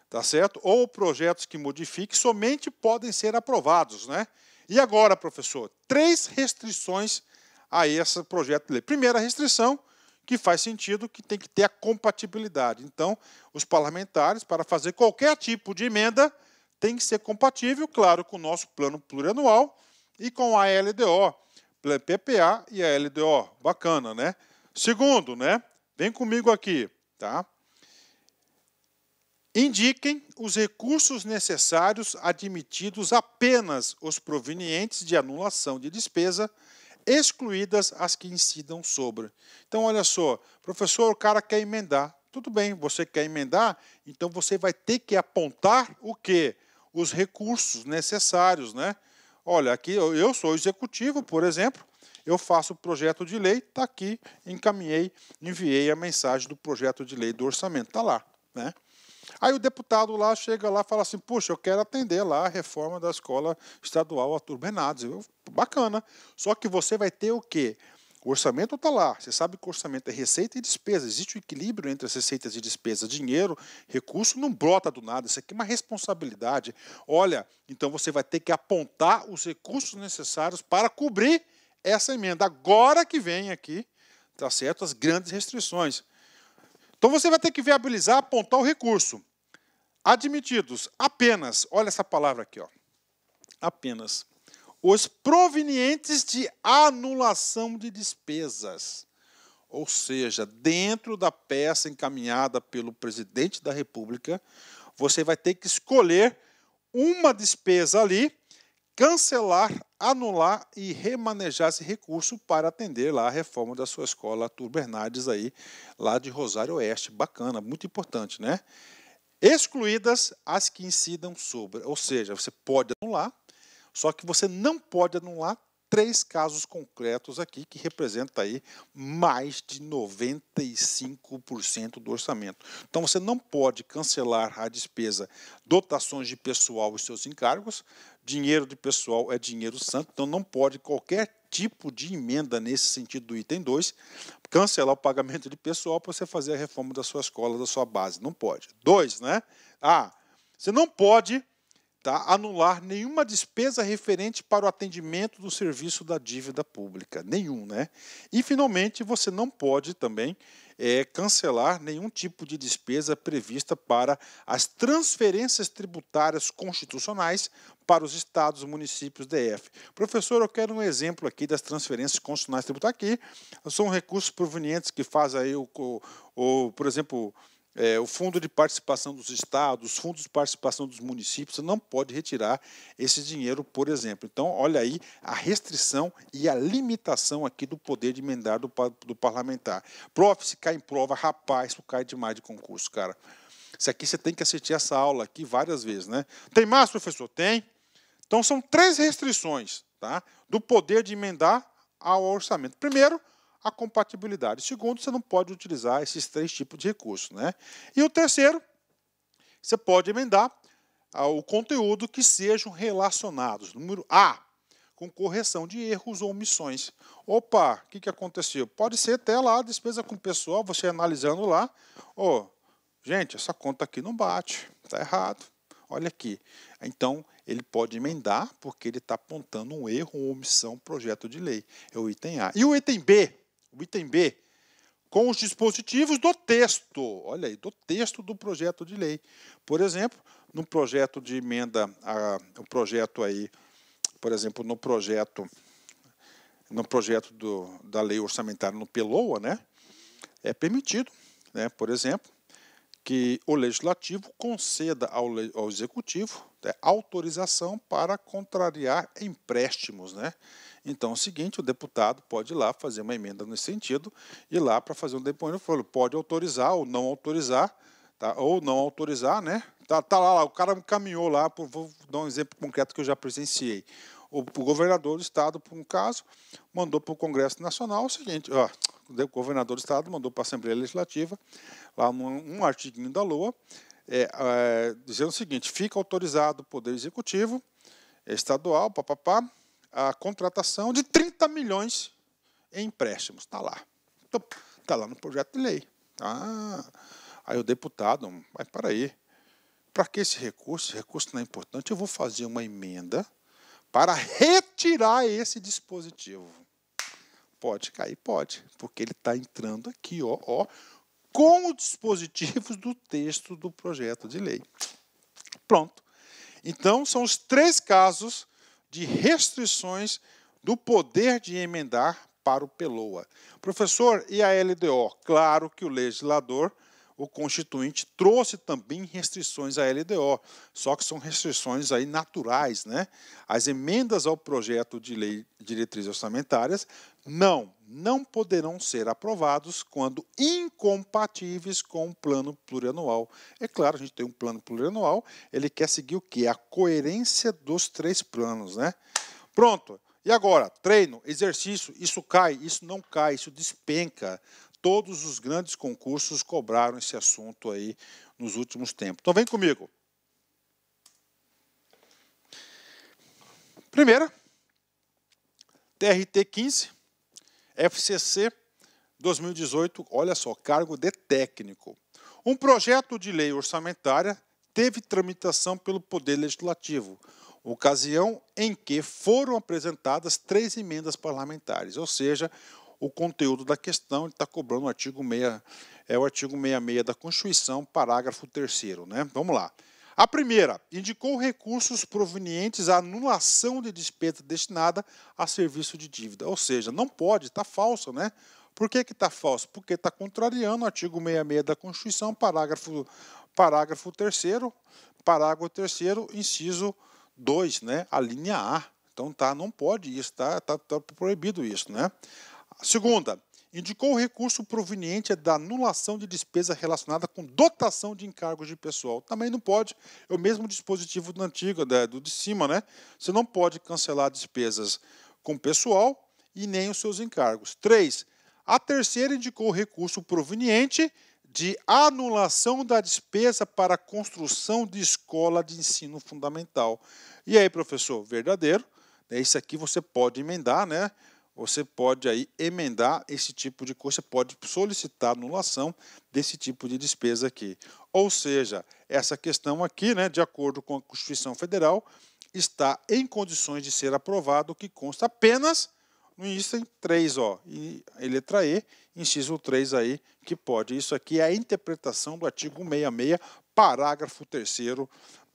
tá certo? Ou projetos que modifiquem somente podem ser aprovados, né? E agora, professor, três restrições a esse projeto de lei. Primeira restrição, que faz sentido, que tem que ter a compatibilidade. Então, os parlamentares, para fazer qualquer tipo de emenda, tem que ser compatível, claro, com o nosso plano plurianual e com a LDO PPA é e a LDO. Bacana, né? Segundo, né? Vem comigo aqui, tá? Indiquem os recursos necessários admitidos apenas os provenientes de anulação de despesa, excluídas as que incidam sobre. Então, olha só, professor, o cara quer emendar. Tudo bem, você quer emendar, então você vai ter que apontar o quê? Os recursos necessários, né? Olha, aqui eu sou executivo, por exemplo, eu faço o projeto de lei, está aqui, encaminhei, enviei a mensagem do projeto de lei do orçamento, está lá. Né? Aí o deputado lá chega lá e fala assim, puxa, eu quero atender lá a reforma da escola estadual Arthur Bernardes. Eu, bacana. Só que você vai ter o quê? O orçamento está lá. Você sabe que o orçamento é receita e despesa. Existe um equilíbrio entre as receitas e despesas. Dinheiro, recurso não brota do nada. Isso aqui é uma responsabilidade. Olha, então você vai ter que apontar os recursos necessários para cobrir essa emenda. Agora que vem aqui, tá certo? As grandes restrições. Então você vai ter que viabilizar, apontar o recurso. Admitidos apenas, olha essa palavra aqui, ó. Apenas os provenientes de anulação de despesas. Ou seja, dentro da peça encaminhada pelo presidente da República, você vai ter que escolher uma despesa ali, cancelar, anular e remanejar esse recurso para atender lá a reforma da sua escola Turbernades aí, lá de Rosário Oeste. Bacana, muito importante, né? Excluídas as que incidam sobre, ou seja, você pode anular só que você não pode anular três casos concretos aqui, que representa aí mais de 95% do orçamento. Então você não pode cancelar a despesa, dotações de pessoal e seus encargos. Dinheiro de pessoal é dinheiro santo, então não pode qualquer tipo de emenda nesse sentido do item 2, cancelar o pagamento de pessoal para você fazer a reforma da sua escola, da sua base. Não pode. Dois, né? Ah, você não pode Tá? anular nenhuma despesa referente para o atendimento do serviço da dívida pública. Nenhum, né? E, finalmente, você não pode também é, cancelar nenhum tipo de despesa prevista para as transferências tributárias constitucionais para os estados, municípios, DF. Professor, eu quero um exemplo aqui das transferências constitucionais tributárias aqui. São recursos provenientes que faz aí o, o, o por exemplo, é, o fundo de participação dos estados, os fundos de participação dos municípios, não pode retirar esse dinheiro, por exemplo. Então, olha aí a restrição e a limitação aqui do poder de emendar do, do parlamentar. Prof, se cai em prova, rapaz, tu cai demais de concurso, cara. Isso aqui você tem que assistir essa aula aqui várias vezes, né? Tem mais, professor? Tem. Então, são três restrições tá? do poder de emendar ao orçamento. Primeiro, a compatibilidade. Segundo, você não pode utilizar esses três tipos de recursos. Né? E o terceiro, você pode emendar o conteúdo que sejam relacionados. Número A, com correção de erros ou omissões. Opa, o que, que aconteceu? Pode ser até lá, despesa com pessoal, você analisando lá. Oh, gente, essa conta aqui não bate, está errado. Olha aqui. Então, ele pode emendar, porque ele está apontando um erro, uma omissão, projeto de lei. É o item A. E o item B? o item B, com os dispositivos do texto, olha aí, do texto do projeto de lei. Por exemplo, no projeto de emenda, a, o projeto aí, por exemplo, no projeto no projeto do, da lei orçamentária no PELOA, né, é permitido, né, por exemplo, que o legislativo conceda ao, ao executivo né, autorização para contrariar empréstimos, né? Então, é o seguinte, o deputado pode ir lá fazer uma emenda nesse sentido e lá para fazer um depoimento, pode autorizar ou não autorizar, tá? Ou não autorizar, né? Tá, tá lá, o cara caminhou lá, por, vou dar um exemplo concreto que eu já presenciei. O, o governador do estado, por um caso, mandou para o Congresso Nacional o seguinte, ó, o governador do estado mandou para a Assembleia Legislativa, lá um um artiguinho da LOA, é, é, dizendo o seguinte: fica autorizado o Poder Executivo é, Estadual, papapá, a contratação de 30 milhões em empréstimos. Está lá. Está então, lá no projeto de lei. Ah, aí o deputado, mas aí para que esse recurso? Esse recurso não é importante. Eu vou fazer uma emenda para retirar esse dispositivo. Pode cair? Pode, porque ele está entrando aqui, ó, ó, com os dispositivos do texto do projeto de lei. Pronto. Então, são os três casos de restrições do poder de emendar para o PELOA. Professor, e a LDO? Claro que o legislador, o constituinte, trouxe também restrições à LDO, só que são restrições aí naturais. Né? As emendas ao projeto de lei de diretrizes orçamentárias não, não poderão ser aprovados quando incompatíveis com o plano plurianual. É claro, a gente tem um plano plurianual, ele quer seguir o que? A coerência dos três planos, né? Pronto. E agora, treino, exercício, isso cai, isso não cai, isso despenca. Todos os grandes concursos cobraram esse assunto aí nos últimos tempos. Então vem comigo. Primeira, TRT 15 FCC 2018, olha só, cargo de técnico. Um projeto de lei orçamentária teve tramitação pelo Poder Legislativo, ocasião em que foram apresentadas três emendas parlamentares, ou seja, o conteúdo da questão está cobrando o artigo 6, é o artigo 66 da Constituição, parágrafo 3 né? Vamos lá. A primeira indicou recursos provenientes à anulação de despesa destinada a serviço de dívida. Ou seja, não pode, está falso, né? Por que está falso? Porque está contrariando o artigo 66 da Constituição, parágrafo, parágrafo 3 parágrafo 3 inciso 2, né? a linha A. Então tá, não pode isso, está tá, tá proibido isso. Né? A segunda, indicou o recurso proveniente da anulação de despesa relacionada com dotação de encargos de pessoal. Também não pode, é o mesmo dispositivo do antigo, do de cima, né? Você não pode cancelar despesas com pessoal e nem os seus encargos. três A terceira indicou o recurso proveniente de anulação da despesa para construção de escola de ensino fundamental. E aí, professor, verdadeiro? Né? Isso aqui você pode emendar, né? você pode aí emendar esse tipo de coisa, pode solicitar anulação desse tipo de despesa aqui. Ou seja, essa questão aqui, né, de acordo com a Constituição Federal, está em condições de ser aprovado, que consta apenas no item 3, ó, e letra E, inciso 3 aí, que pode. Isso aqui é a interpretação do artigo 66, parágrafo 3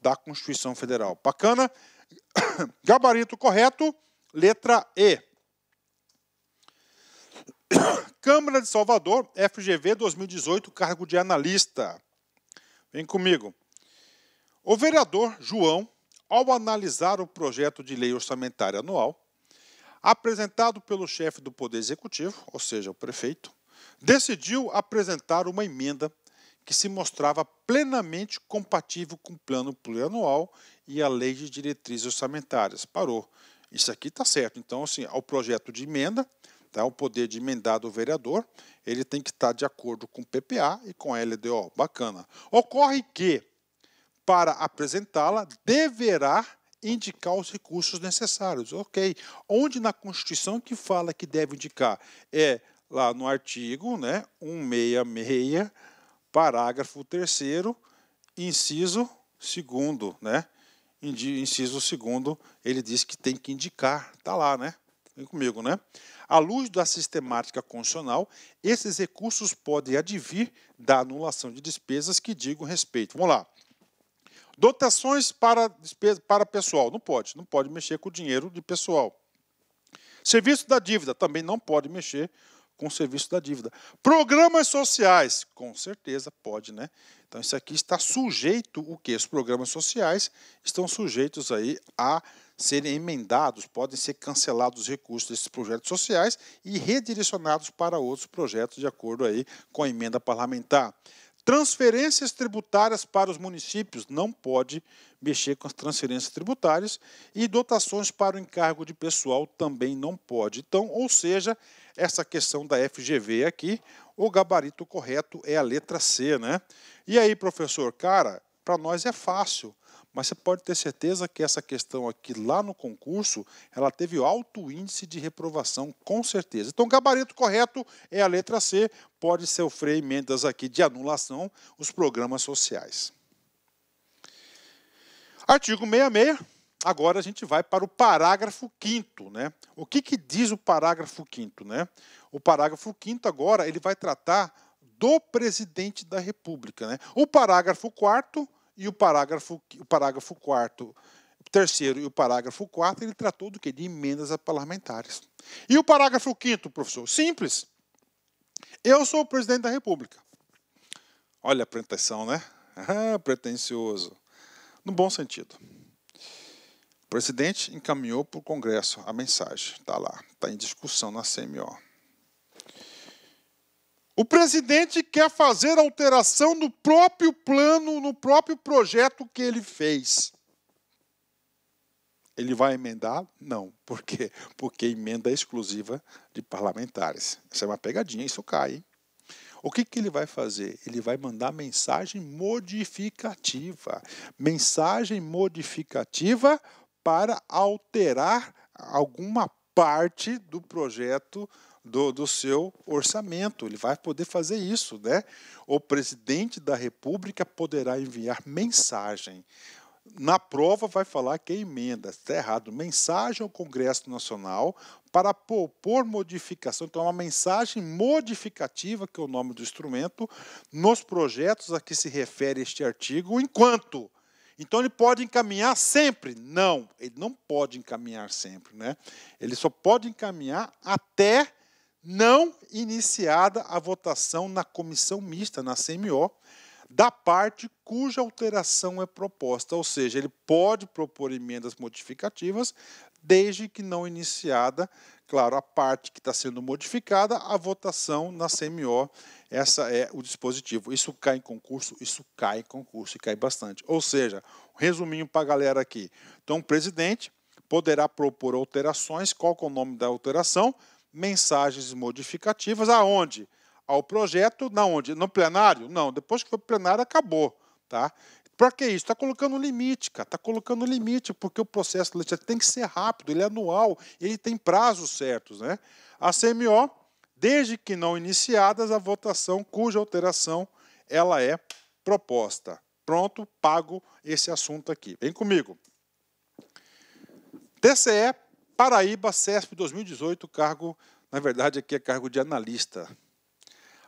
da Constituição Federal. Bacana? Gabarito correto, letra E. Câmara de Salvador, FGV 2018, cargo de analista. Vem comigo. O vereador João, ao analisar o projeto de lei orçamentária anual, apresentado pelo chefe do Poder Executivo, ou seja, o prefeito, decidiu apresentar uma emenda que se mostrava plenamente compatível com o plano plurianual e a lei de diretrizes orçamentárias. Parou. Isso aqui está certo. Então, assim, ao projeto de emenda, Tá? É o poder de emendar do vereador, ele tem que estar tá de acordo com o PPA e com a LDO. Bacana. Ocorre que, para apresentá-la, deverá indicar os recursos necessários. Ok. Onde na Constituição que fala que deve indicar? É lá no artigo né, 166, parágrafo 3 inciso 2 né? Inciso 2 ele diz que tem que indicar. Está lá, né? Vem comigo, né? À luz da sistemática constitucional, esses recursos podem advir da anulação de despesas que digam respeito. Vamos lá. Dotações para, despesa, para pessoal. Não pode. Não pode mexer com o dinheiro de pessoal. Serviço da dívida. Também não pode mexer com o serviço da dívida. Programas sociais, com certeza pode, né? Então isso aqui está sujeito o que? Os programas sociais estão sujeitos aí a serem emendados, podem ser cancelados os recursos desses projetos sociais e redirecionados para outros projetos de acordo aí com a emenda parlamentar. Transferências tributárias para os municípios não pode mexer com as transferências tributárias e dotações para o encargo de pessoal também não pode. Então, ou seja, essa questão da FGV aqui, o gabarito correto é a letra C, né? E aí, professor, cara, para nós é fácil, mas você pode ter certeza que essa questão aqui lá no concurso, ela teve alto índice de reprovação, com certeza. Então, o gabarito correto é a letra C, pode sofrer emendas aqui de anulação os programas sociais. Artigo 66, agora a gente vai para o parágrafo 5 né? O que, que diz o parágrafo 5 né? O parágrafo 5 agora ele vai tratar do presidente da República, né? O parágrafo 4 e o parágrafo o parágrafo quarto terceiro e o parágrafo 4 ele tratou do que de emendas a parlamentares. E o parágrafo 5 professor, simples. Eu sou o presidente da República. Olha a pretensão, né? Ah, pretensioso. No bom sentido presidente encaminhou para o Congresso a mensagem. Está lá, está em discussão na CMO. O presidente quer fazer alteração no próprio plano, no próprio projeto que ele fez. Ele vai emendar? Não. Por quê? Porque emenda é exclusiva de parlamentares. Isso é uma pegadinha, isso cai. Hein? O que, que ele vai fazer? Ele vai mandar mensagem modificativa. Mensagem modificativa para alterar alguma parte do projeto do, do seu orçamento. Ele vai poder fazer isso. Né? O presidente da República poderá enviar mensagem. Na prova vai falar que é emenda, está errado. Mensagem ao Congresso Nacional para propor modificação. Então, uma mensagem modificativa, que é o nome do instrumento, nos projetos a que se refere este artigo, enquanto então ele pode encaminhar sempre? Não, ele não pode encaminhar sempre, né? Ele só pode encaminhar até não iniciada a votação na comissão mista, na CMO, da parte cuja alteração é proposta, ou seja, ele pode propor emendas modificativas desde que não iniciada, claro, a parte que está sendo modificada, a votação na CMO. Essa é o dispositivo. Isso cai em concurso, isso cai em concurso e cai bastante. Ou seja, um resuminho para a galera aqui. Então, o presidente poderá propor alterações, qual é o nome da alteração? Mensagens modificativas aonde? Ao projeto, na onde? No plenário? Não, depois que foi plenário acabou, tá? Para que isso? Está colocando limite, cara. Está colocando limite, porque o processo legislativo tem que ser rápido, ele é anual, ele tem prazos certos. Né? A CMO, desde que não iniciadas a votação cuja alteração ela é proposta. Pronto, pago esse assunto aqui. Vem comigo. TCE, Paraíba, CESP 2018, cargo, na verdade, aqui é cargo de analista.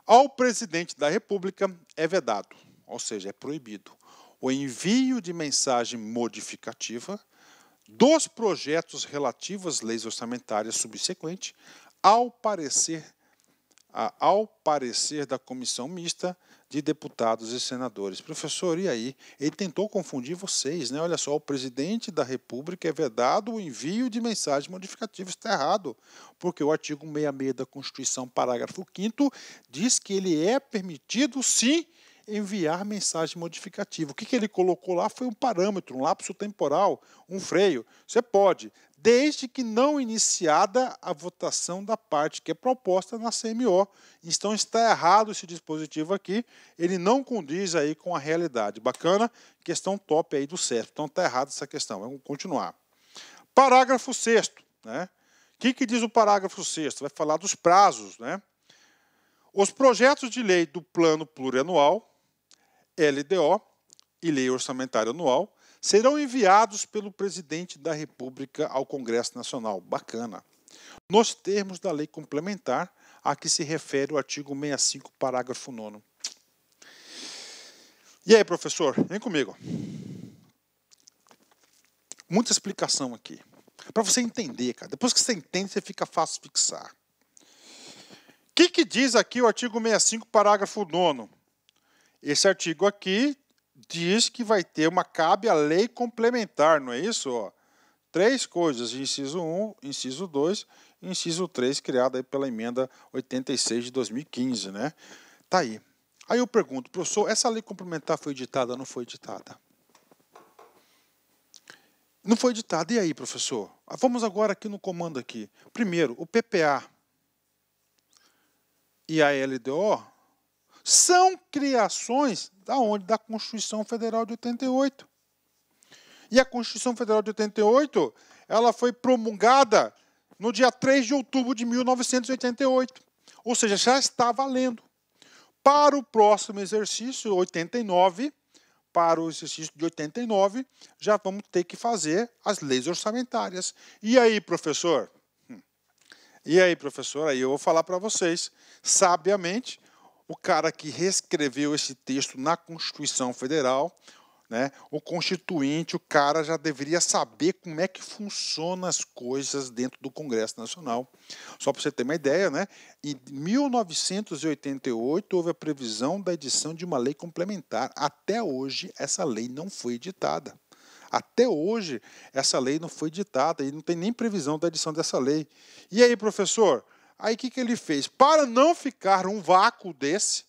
Ao presidente da República é vedado, ou seja, é proibido o envio de mensagem modificativa dos projetos relativos às leis orçamentárias subsequentes ao parecer a, ao parecer da comissão mista de deputados e senadores. Professor, e aí? Ele tentou confundir vocês, né? Olha só, o presidente da República é vedado o envio de mensagem modificativa. Está errado, porque o artigo 66 da Constituição, parágrafo 5, diz que ele é permitido, sim, enviar mensagem modificativa. O que, que ele colocou lá foi um parâmetro, um lapso temporal, um freio. Você pode, desde que não iniciada a votação da parte que é proposta na CMO. Então está errado esse dispositivo aqui, ele não condiz aí com a realidade. Bacana, questão top aí do CEP Então está errado essa questão. Vamos continuar. Parágrafo 6 né? O que, que diz o parágrafo 6 Vai falar dos prazos, né? Os projetos de lei do plano plurianual LDO e Lei Orçamentária Anual serão enviados pelo presidente da República ao Congresso Nacional. Bacana. Nos termos da lei complementar a que se refere o artigo 65, parágrafo 9. E aí, professor, vem comigo. Muita explicação aqui. Para você entender, cara. Depois que você entende, você fica fácil fixar. O que, que diz aqui o artigo 65, parágrafo 9? Esse artigo aqui diz que vai ter uma cabe a lei complementar, não é isso? Ó, três coisas, inciso 1, inciso 2 e inciso 3, criada aí pela emenda 86 de 2015, né? Tá aí. Aí eu pergunto, professor, essa lei complementar foi editada ou não foi editada? Não foi editada. E aí, professor? Ah, vamos agora aqui no comando aqui. Primeiro, o PPA e a LDO são criações da onde? Da Constituição Federal de 88. E a Constituição Federal de 88, ela foi promulgada no dia 3 de outubro de 1988. Ou seja, já está valendo. Para o próximo exercício, 89, para o exercício de 89, já vamos ter que fazer as leis orçamentárias. E aí, professor? Hum. E aí, professor? Aí eu vou falar para vocês, sabiamente, o cara que reescreveu esse texto na Constituição Federal, né, o constituinte, o cara já deveria saber como é que funcionam as coisas dentro do Congresso Nacional. Só para você ter uma ideia, né, em 1988 houve a previsão da edição de uma lei complementar. Até hoje, essa lei não foi editada. Até hoje, essa lei não foi editada e não tem nem previsão da edição dessa lei. E aí, professor? Aí o que, que ele fez? Para não ficar um vácuo desse,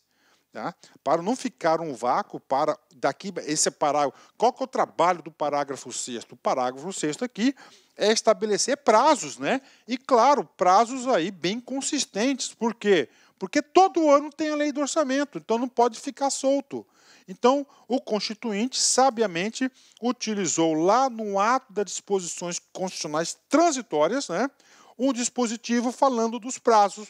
tá? para não ficar um vácuo, para daqui esse é parágrafo. Qual que é o trabalho do parágrafo 6? O parágrafo 6 aqui é estabelecer prazos, né? E claro, prazos aí bem consistentes. Por quê? Porque todo ano tem a lei do orçamento, então não pode ficar solto. Então, o constituinte sabiamente utilizou lá no ato das disposições constitucionais transitórias, né? um dispositivo falando dos prazos.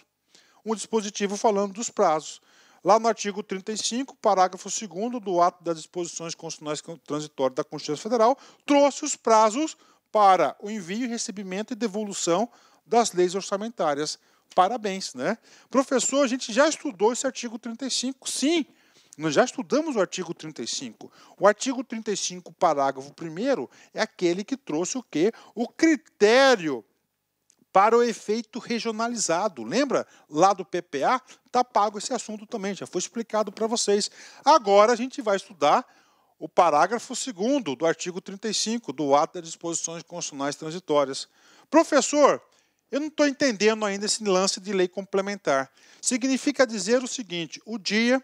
Um dispositivo falando dos prazos. Lá no artigo 35, parágrafo 2 do ato das disposições constitucionais transitórias da Constituição Federal, trouxe os prazos para o envio, recebimento e devolução das leis orçamentárias. Parabéns, né? Professor, a gente já estudou esse artigo 35. Sim, nós já estudamos o artigo 35. O artigo 35, parágrafo 1 é aquele que trouxe o quê? O critério para o efeito regionalizado. Lembra lá do PPA? Está pago esse assunto também, já foi explicado para vocês. Agora a gente vai estudar o parágrafo 2 do artigo 35 do Ato das Disposições Constitucionais Transitórias. Professor, eu não estou entendendo ainda esse lance de lei complementar. Significa dizer o seguinte: o dia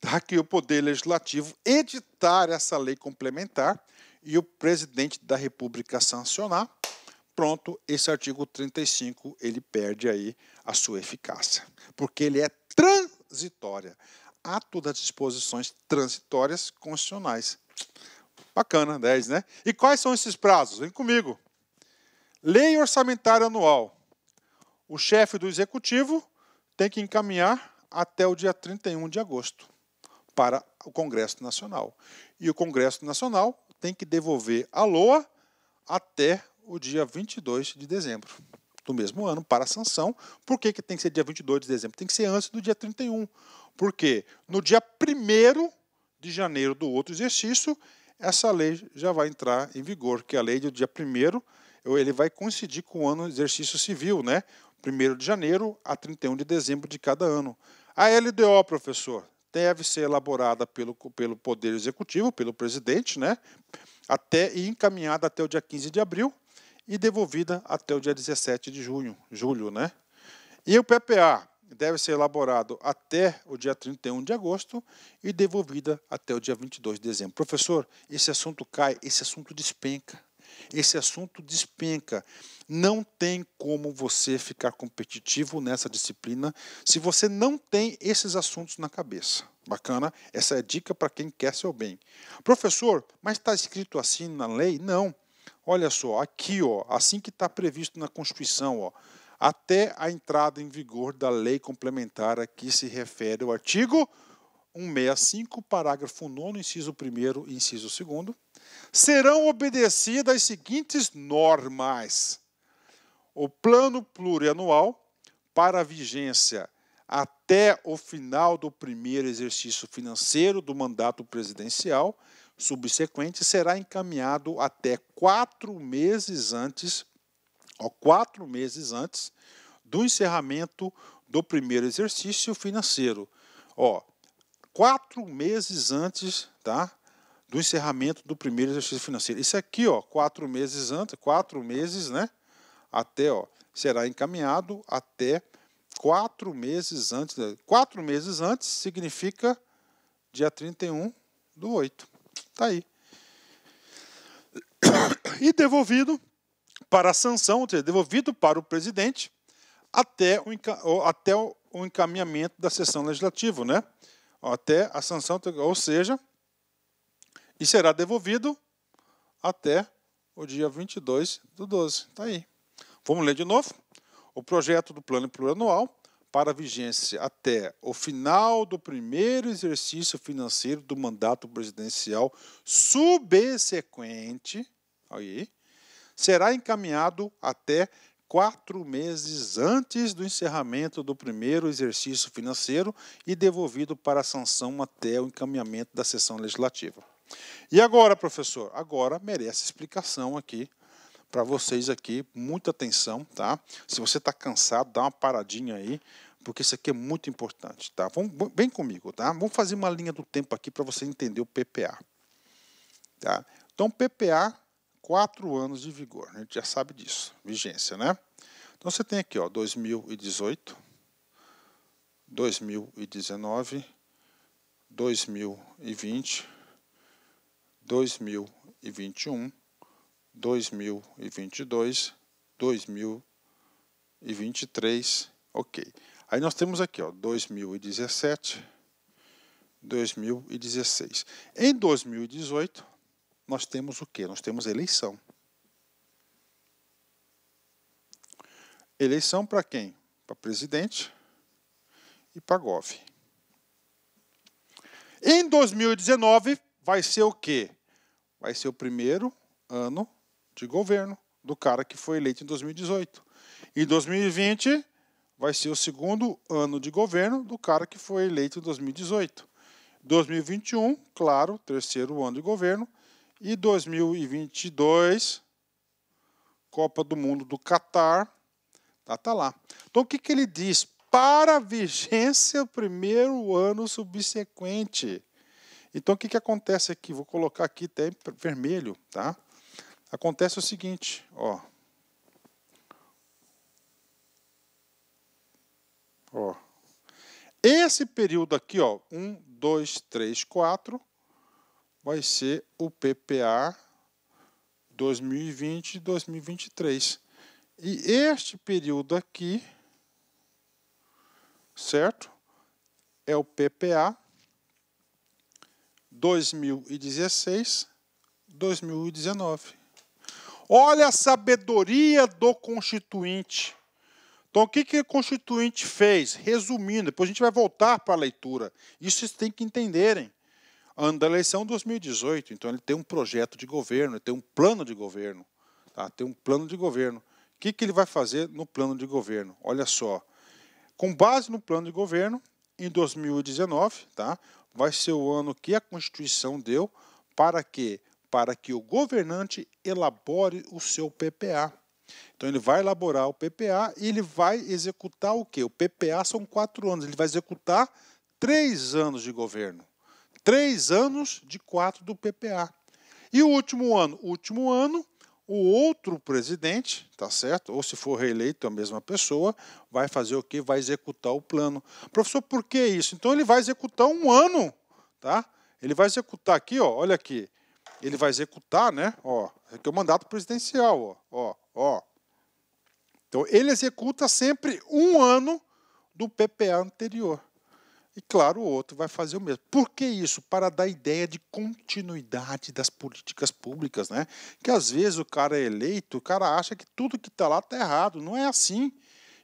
tá que o Poder Legislativo editar essa lei complementar e o presidente da República sancionar, pronto, esse artigo 35 ele perde aí a sua eficácia, porque ele é transitória. Ato das disposições transitórias constitucionais. Bacana, 10, né? E quais são esses prazos? Vem comigo. Lei orçamentária anual. O chefe do executivo tem que encaminhar até o dia 31 de agosto para o Congresso Nacional. E o Congresso Nacional tem que devolver a LOA até o dia 22 de dezembro do mesmo ano para a sanção. Por que, que tem que ser dia 22 de dezembro? Tem que ser antes do dia 31. Porque no dia 1 de janeiro do outro exercício, essa lei já vai entrar em vigor, que é a lei do dia 1 ele vai coincidir com o ano do exercício civil, né? 1 de janeiro a 31 de dezembro de cada ano. A LDO, professor, deve ser elaborada pelo, pelo Poder Executivo, pelo presidente, né? Até, e encaminhada até o dia 15 de abril e devolvida até o dia 17 de junho, julho. Né? E o PPA deve ser elaborado até o dia 31 de agosto e devolvida até o dia 22 de dezembro. Professor, esse assunto cai, esse assunto despenca. Esse assunto despenca. Não tem como você ficar competitivo nessa disciplina se você não tem esses assuntos na cabeça. Bacana? Essa é dica para quem quer seu bem. Professor, mas está escrito assim na lei? Não. Olha só, aqui, ó, assim que está previsto na Constituição, ó, até a entrada em vigor da lei complementar a que se refere o artigo 165, parágrafo 9, inciso 1 e inciso 2, serão obedecidas as seguintes normas: o plano plurianual para vigência até o final do primeiro exercício financeiro do mandato presidencial subsequente será encaminhado até quatro meses antes, ó, quatro meses antes do encerramento do primeiro exercício financeiro. Ó, quatro meses antes, tá? Do encerramento do primeiro exercício financeiro. Isso aqui, ó, quatro meses antes, quatro meses, né? Até, ó, será encaminhado até quatro meses antes. Quatro meses antes significa dia 31 do 8. Está aí. E devolvido para a sanção, ou seja, devolvido para o presidente até o, até o encaminhamento da sessão legislativa, né? até a sanção, ou seja, e será devolvido até o dia 22 do 12. Está aí. Vamos ler de novo. O projeto do plano plurianual para vigência até o final do primeiro exercício financeiro do mandato presidencial subsequente, aí, será encaminhado até quatro meses antes do encerramento do primeiro exercício financeiro e devolvido para sanção até o encaminhamento da sessão legislativa. E agora, professor, agora merece explicação aqui para vocês aqui. Muita atenção, tá? Se você está cansado, dá uma paradinha aí, porque isso aqui é muito importante, tá? Vamos, vem comigo, tá? Vamos fazer uma linha do tempo aqui para você entender o PPA, tá? Então, PPA, quatro anos de vigor, a gente já sabe disso, vigência, né? Então, você tem aqui, ó, 2018, 2019, 2020, 2021 2022, 2023, ok. Aí nós temos aqui, ó, 2017, 2016. Em 2018, nós temos o quê? Nós temos eleição. Eleição para quem? Para presidente e para GOV. Em 2019, vai ser o quê? Vai ser o primeiro ano de governo do cara que foi eleito em 2018. E 2020 vai ser o segundo ano de governo do cara que foi eleito em 2018. 2021, claro, terceiro ano de governo. E 2022, Copa do Mundo do Catar. Tá, tá lá. Então, o que, que ele diz? Para vigência, primeiro ano subsequente. Então, o que, que acontece aqui? Vou colocar aqui até vermelho, tá? acontece o seguinte, ó. Ó. Esse período aqui, ó, 1, 2, 3, 4, vai ser o PPA 2020 2023. E este período aqui, certo? É o PPA 2016 2019. Olha a sabedoria do constituinte. Então, o que, que o constituinte fez? Resumindo, depois a gente vai voltar para a leitura. Isso vocês têm que entenderem. Ano da eleição 2018, então ele tem um projeto de governo, ele tem um plano de governo. Tá? Tem um plano de governo. O que, que ele vai fazer no plano de governo? Olha só. Com base no plano de governo, em 2019, tá? vai ser o ano que a Constituição deu para que para que o governante elabore o seu PPA. Então ele vai elaborar o PPA e ele vai executar o quê? O PPA são quatro anos, ele vai executar três anos de governo. Três anos de quatro do PPA. E o último ano? O último ano, o outro presidente, tá certo? Ou se for reeleito a mesma pessoa, vai fazer o quê? Vai executar o plano. Professor, por que isso? Então ele vai executar um ano, tá? Ele vai executar aqui, ó, olha aqui ele vai executar, né? Ó, aqui é, é o mandato presidencial, ó, ó, ó. Então ele executa sempre um ano do PPA anterior. E claro, o outro vai fazer o mesmo. Por que isso? Para dar ideia de continuidade das políticas públicas, né? Que às vezes o cara é eleito, o cara acha que tudo que está lá está errado. Não é assim.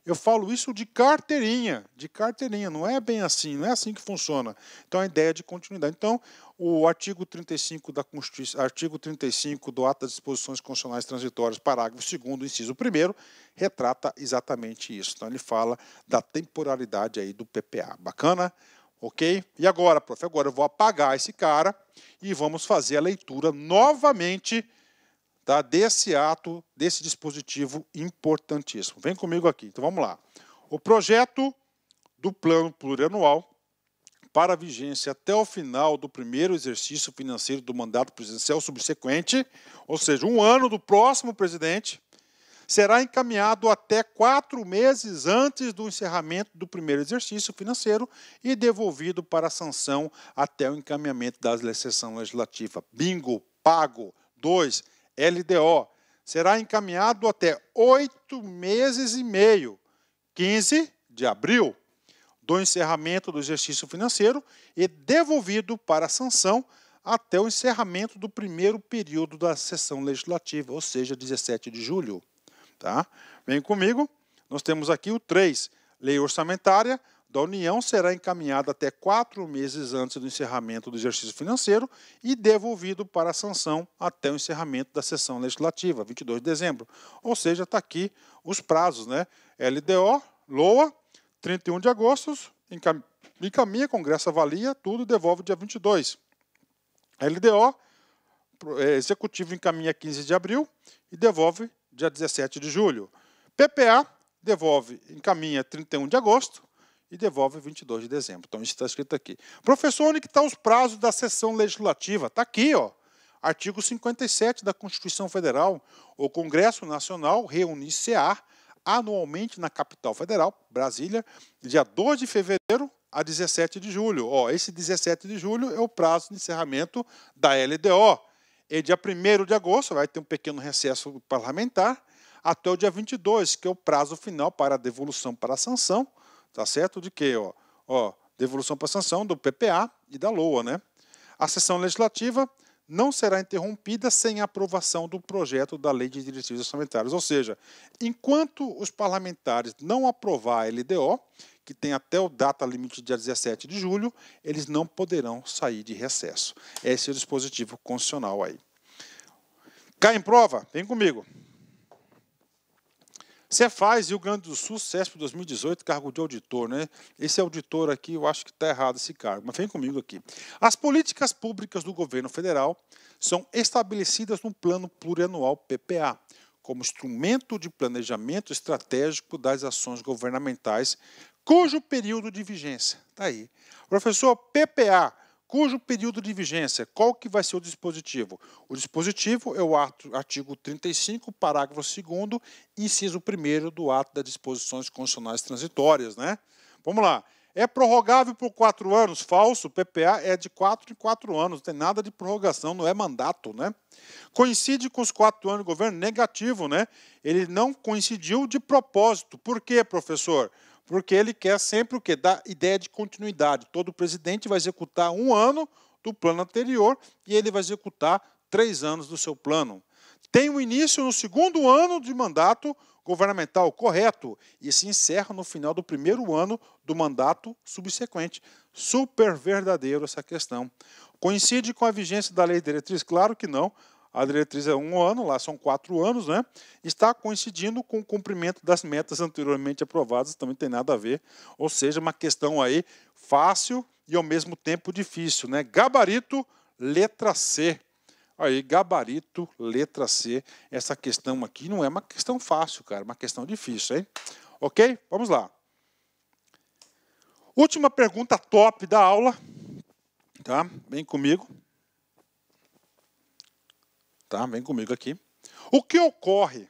Eu falo isso de carteirinha, de carteirinha, não é bem assim, não é assim que funciona. Então a ideia é de continuidade. Então, o artigo 35 da Constituição, artigo 35 do Ato das Disposições Constitucionais Transitórias, parágrafo 2 inciso 1 retrata exatamente isso. Então ele fala da temporalidade aí do PPA. Bacana? OK? E agora, prof, agora eu vou apagar esse cara e vamos fazer a leitura novamente tá? desse ato, desse dispositivo importantíssimo. Vem comigo aqui. Então vamos lá. O projeto do plano plurianual para vigência até o final do primeiro exercício financeiro do mandato presidencial subsequente, ou seja, um ano do próximo presidente, será encaminhado até quatro meses antes do encerramento do primeiro exercício financeiro e devolvido para sanção até o encaminhamento da sessão legislativa. Bingo, pago. Dois, LDO, será encaminhado até oito meses e meio, 15 de abril, do encerramento do exercício financeiro e devolvido para sanção até o encerramento do primeiro período da sessão legislativa, ou seja, 17 de julho. Tá? Vem comigo, nós temos aqui o 3, Lei Orçamentária da União será encaminhado até quatro meses antes do encerramento do exercício financeiro e devolvido para a sanção até o encerramento da sessão legislativa, 22 de dezembro. Ou seja, está aqui os prazos, né? LDO, LOA, 31 de agosto, encaminha, Congresso avalia, tudo devolve dia 22. LDO, é, Executivo encaminha 15 de abril e devolve dia 17 de julho. PPA, devolve, encaminha 31 de agosto, e devolve 22 de dezembro. Então, isso está escrito aqui. Professor, onde estão tá os prazos da sessão legislativa? Está aqui, ó. Artigo 57 da Constituição Federal. O Congresso Nacional reúne-se-á anualmente na capital federal, Brasília, dia 2 de fevereiro a 17 de julho. Ó, esse 17 de julho é o prazo de encerramento da LDO. E dia 1 de agosto vai ter um pequeno recesso parlamentar até o dia 22, que é o prazo final para a devolução para a sanção Tá certo? De quê? Ó, ó, devolução para sanção do PPA e da LOA, né? A sessão legislativa não será interrompida sem a aprovação do projeto da Lei de Diretrizes Orçamentárias. Ou seja, enquanto os parlamentares não aprovar a LDO, que tem até o data limite dia 17 de julho, eles não poderão sair de recesso. É esse é o dispositivo constitucional aí. Cai em prova? Vem comigo. Cefaz, Rio Grande do Sul, CESP 2018, cargo de auditor, né? Esse auditor aqui, eu acho que está errado esse cargo, mas vem comigo aqui. As políticas públicas do governo federal são estabelecidas no Plano Plurianual PPA, como instrumento de planejamento estratégico das ações governamentais, cujo período de vigência. Está aí. Professor, PPA cujo período de vigência, qual que vai ser o dispositivo? O dispositivo é o artigo 35, parágrafo 2 inciso 1 do ato das disposições constitucionais transitórias, né? Vamos lá. É prorrogável por quatro anos? Falso. O PPA é de quatro em quatro anos. Não tem nada de prorrogação, não é mandato, né? Coincide com os quatro anos de governo? Negativo, né? Ele não coincidiu de propósito. Por quê, professor? Professor porque ele quer sempre o quê? Dar ideia de continuidade. Todo presidente vai executar um ano do plano anterior e ele vai executar três anos do seu plano. Tem o um início no segundo ano de mandato governamental, correto, e se encerra no final do primeiro ano do mandato subsequente. Super verdadeiro essa questão. Coincide com a vigência da lei diretriz? Claro que não, a diretriz é um ano, lá são quatro anos, né? Está coincidindo com o cumprimento das metas anteriormente aprovadas, também então tem nada a ver. Ou seja, uma questão aí fácil e ao mesmo tempo difícil, né? Gabarito, letra C. Aí, gabarito, letra C. Essa questão aqui não é uma questão fácil, cara, é uma questão difícil, hein? Ok? Vamos lá. Última pergunta top da aula, tá? Vem comigo. Tá? Vem comigo aqui. O que ocorre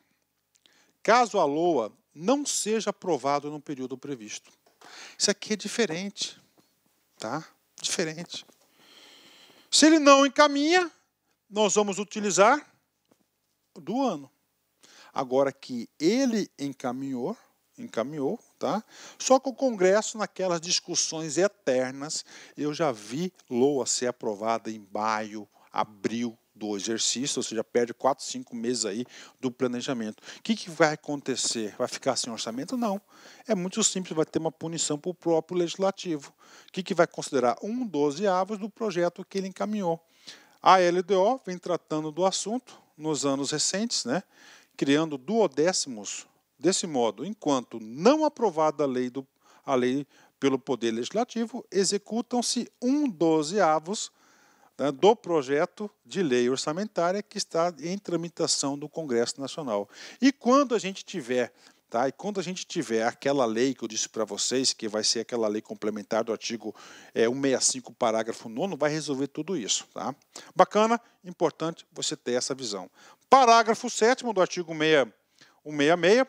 caso a LOA não seja aprovado no período previsto? Isso aqui é diferente, tá? Diferente. Se ele não encaminha, nós vamos utilizar do ano. Agora que ele encaminhou, encaminhou, tá? Só que o Congresso, naquelas discussões eternas, eu já vi LOA ser aprovada em maio, abril, do exercício, ou seja, perde 4, 5 meses aí do planejamento. O que, que vai acontecer? Vai ficar sem orçamento? Não. É muito simples, vai ter uma punição para o próprio legislativo, que, que vai considerar um dozeavos do projeto que ele encaminhou. A LDO vem tratando do assunto nos anos recentes, né, criando duodécimos desse modo, enquanto não aprovada a lei, do, a lei pelo Poder Legislativo, executam-se um dozeavos né, do projeto de lei orçamentária que está em tramitação do Congresso Nacional. E quando a gente tiver Tá? E quando a gente tiver aquela lei que eu disse para vocês, que vai ser aquela lei complementar do artigo é, 165, parágrafo 9, vai resolver tudo isso. Tá? Bacana, importante você ter essa visão. Parágrafo 7 do artigo 6, 166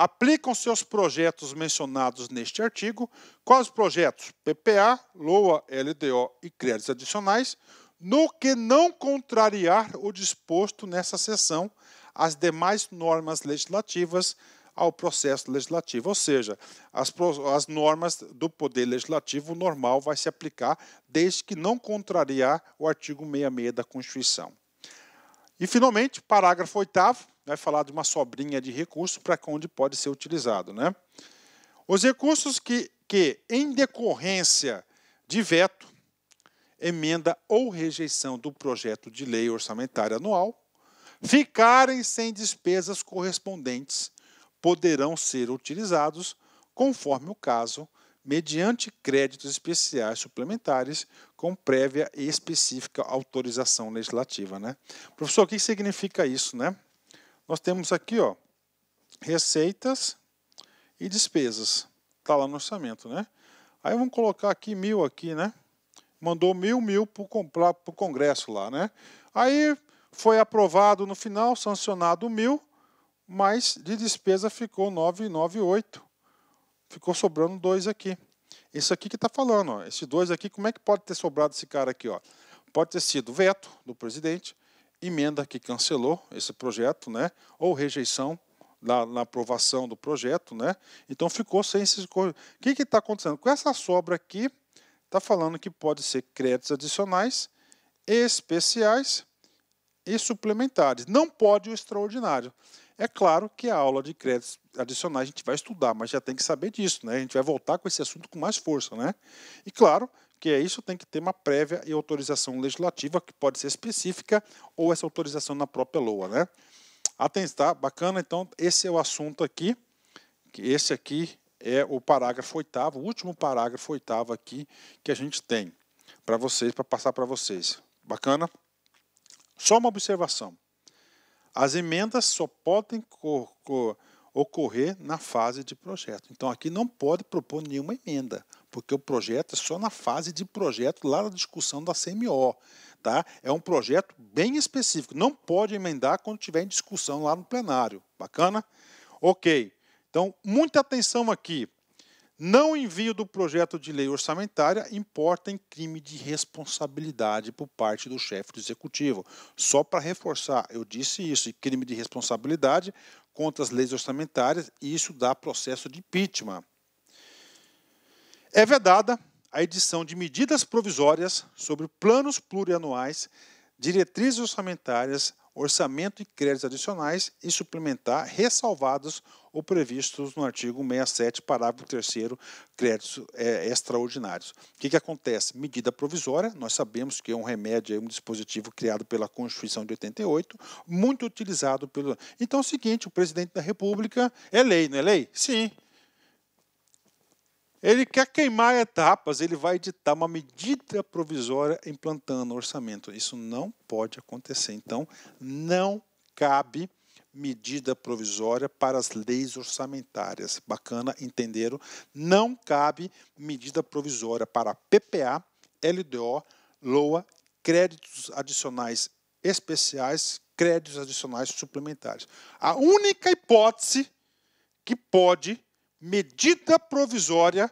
aplicam seus projetos mencionados neste artigo, quais projetos PPA, LOA, LDO e créditos adicionais, no que não contrariar o disposto nessa seção as demais normas legislativas ao processo legislativo, ou seja, as, as normas do poder legislativo normal vai se aplicar desde que não contrariar o artigo 66 da Constituição. E finalmente, parágrafo 8 vai falar de uma sobrinha de recurso para onde pode ser utilizado. Né? Os recursos que, que, em decorrência de veto, emenda ou rejeição do projeto de lei orçamentária anual, ficarem sem despesas correspondentes, poderão ser utilizados, conforme o caso, mediante créditos especiais suplementares com prévia e específica autorização legislativa. Né? Professor, o que significa isso? Né? Nós temos aqui, ó, receitas e despesas. Está lá no orçamento, né? Aí vamos colocar aqui mil aqui, né? Mandou mil, mil para comprar para o Congresso lá, né? Aí foi aprovado no final, sancionado mil, mas de despesa ficou 998. Ficou sobrando dois aqui. Isso aqui que está falando, ó. Esse dois aqui, como é que pode ter sobrado esse cara aqui, ó? Pode ter sido veto do presidente, emenda que cancelou esse projeto, né? Ou rejeição na, na aprovação do projeto, né? Então ficou sem esses. O que está acontecendo? Com essa sobra aqui, está falando que pode ser créditos adicionais, especiais e suplementares. Não pode o extraordinário. É claro que a aula de créditos adicionais a gente vai estudar, mas já tem que saber disso, né? A gente vai voltar com esse assunto com mais força, né? E claro que é isso, tem que ter uma prévia e autorização legislativa, que pode ser específica, ou essa autorização na própria LOA, né? Atenção, tá? Bacana, então, esse é o assunto aqui, que esse aqui é o parágrafo oitavo, o último parágrafo oitavo aqui que a gente tem para vocês, para passar para vocês. Bacana? Só uma observação. As emendas só podem ocorrer na fase de projeto. Então, aqui não pode propor nenhuma emenda porque o projeto é só na fase de projeto, lá na discussão da CMO. Tá? É um projeto bem específico, não pode emendar quando tiver em discussão lá no plenário. Bacana? Ok. Então, muita atenção aqui. Não envio do projeto de lei orçamentária importa em crime de responsabilidade por parte do chefe do executivo. Só para reforçar, eu disse isso, e crime de responsabilidade contra as leis orçamentárias, e isso dá processo de impeachment. É vedada a edição de medidas provisórias sobre planos plurianuais, diretrizes orçamentárias, orçamento e créditos adicionais e suplementar, ressalvados ou previstos no artigo 67, parágrafo 3 créditos é, extraordinários. O que, que acontece? Medida provisória, nós sabemos que é um remédio, é um dispositivo criado pela Constituição de 88, muito utilizado pelo... Então é o seguinte, o presidente da República é lei, não é lei? Sim. Ele quer queimar etapas, ele vai editar uma medida provisória implantando orçamento. Isso não pode acontecer. Então, não cabe medida provisória para as leis orçamentárias. Bacana, entenderam? Não cabe medida provisória para PPA, LDO, LOA, créditos adicionais especiais, créditos adicionais suplementares. A única hipótese que pode medida provisória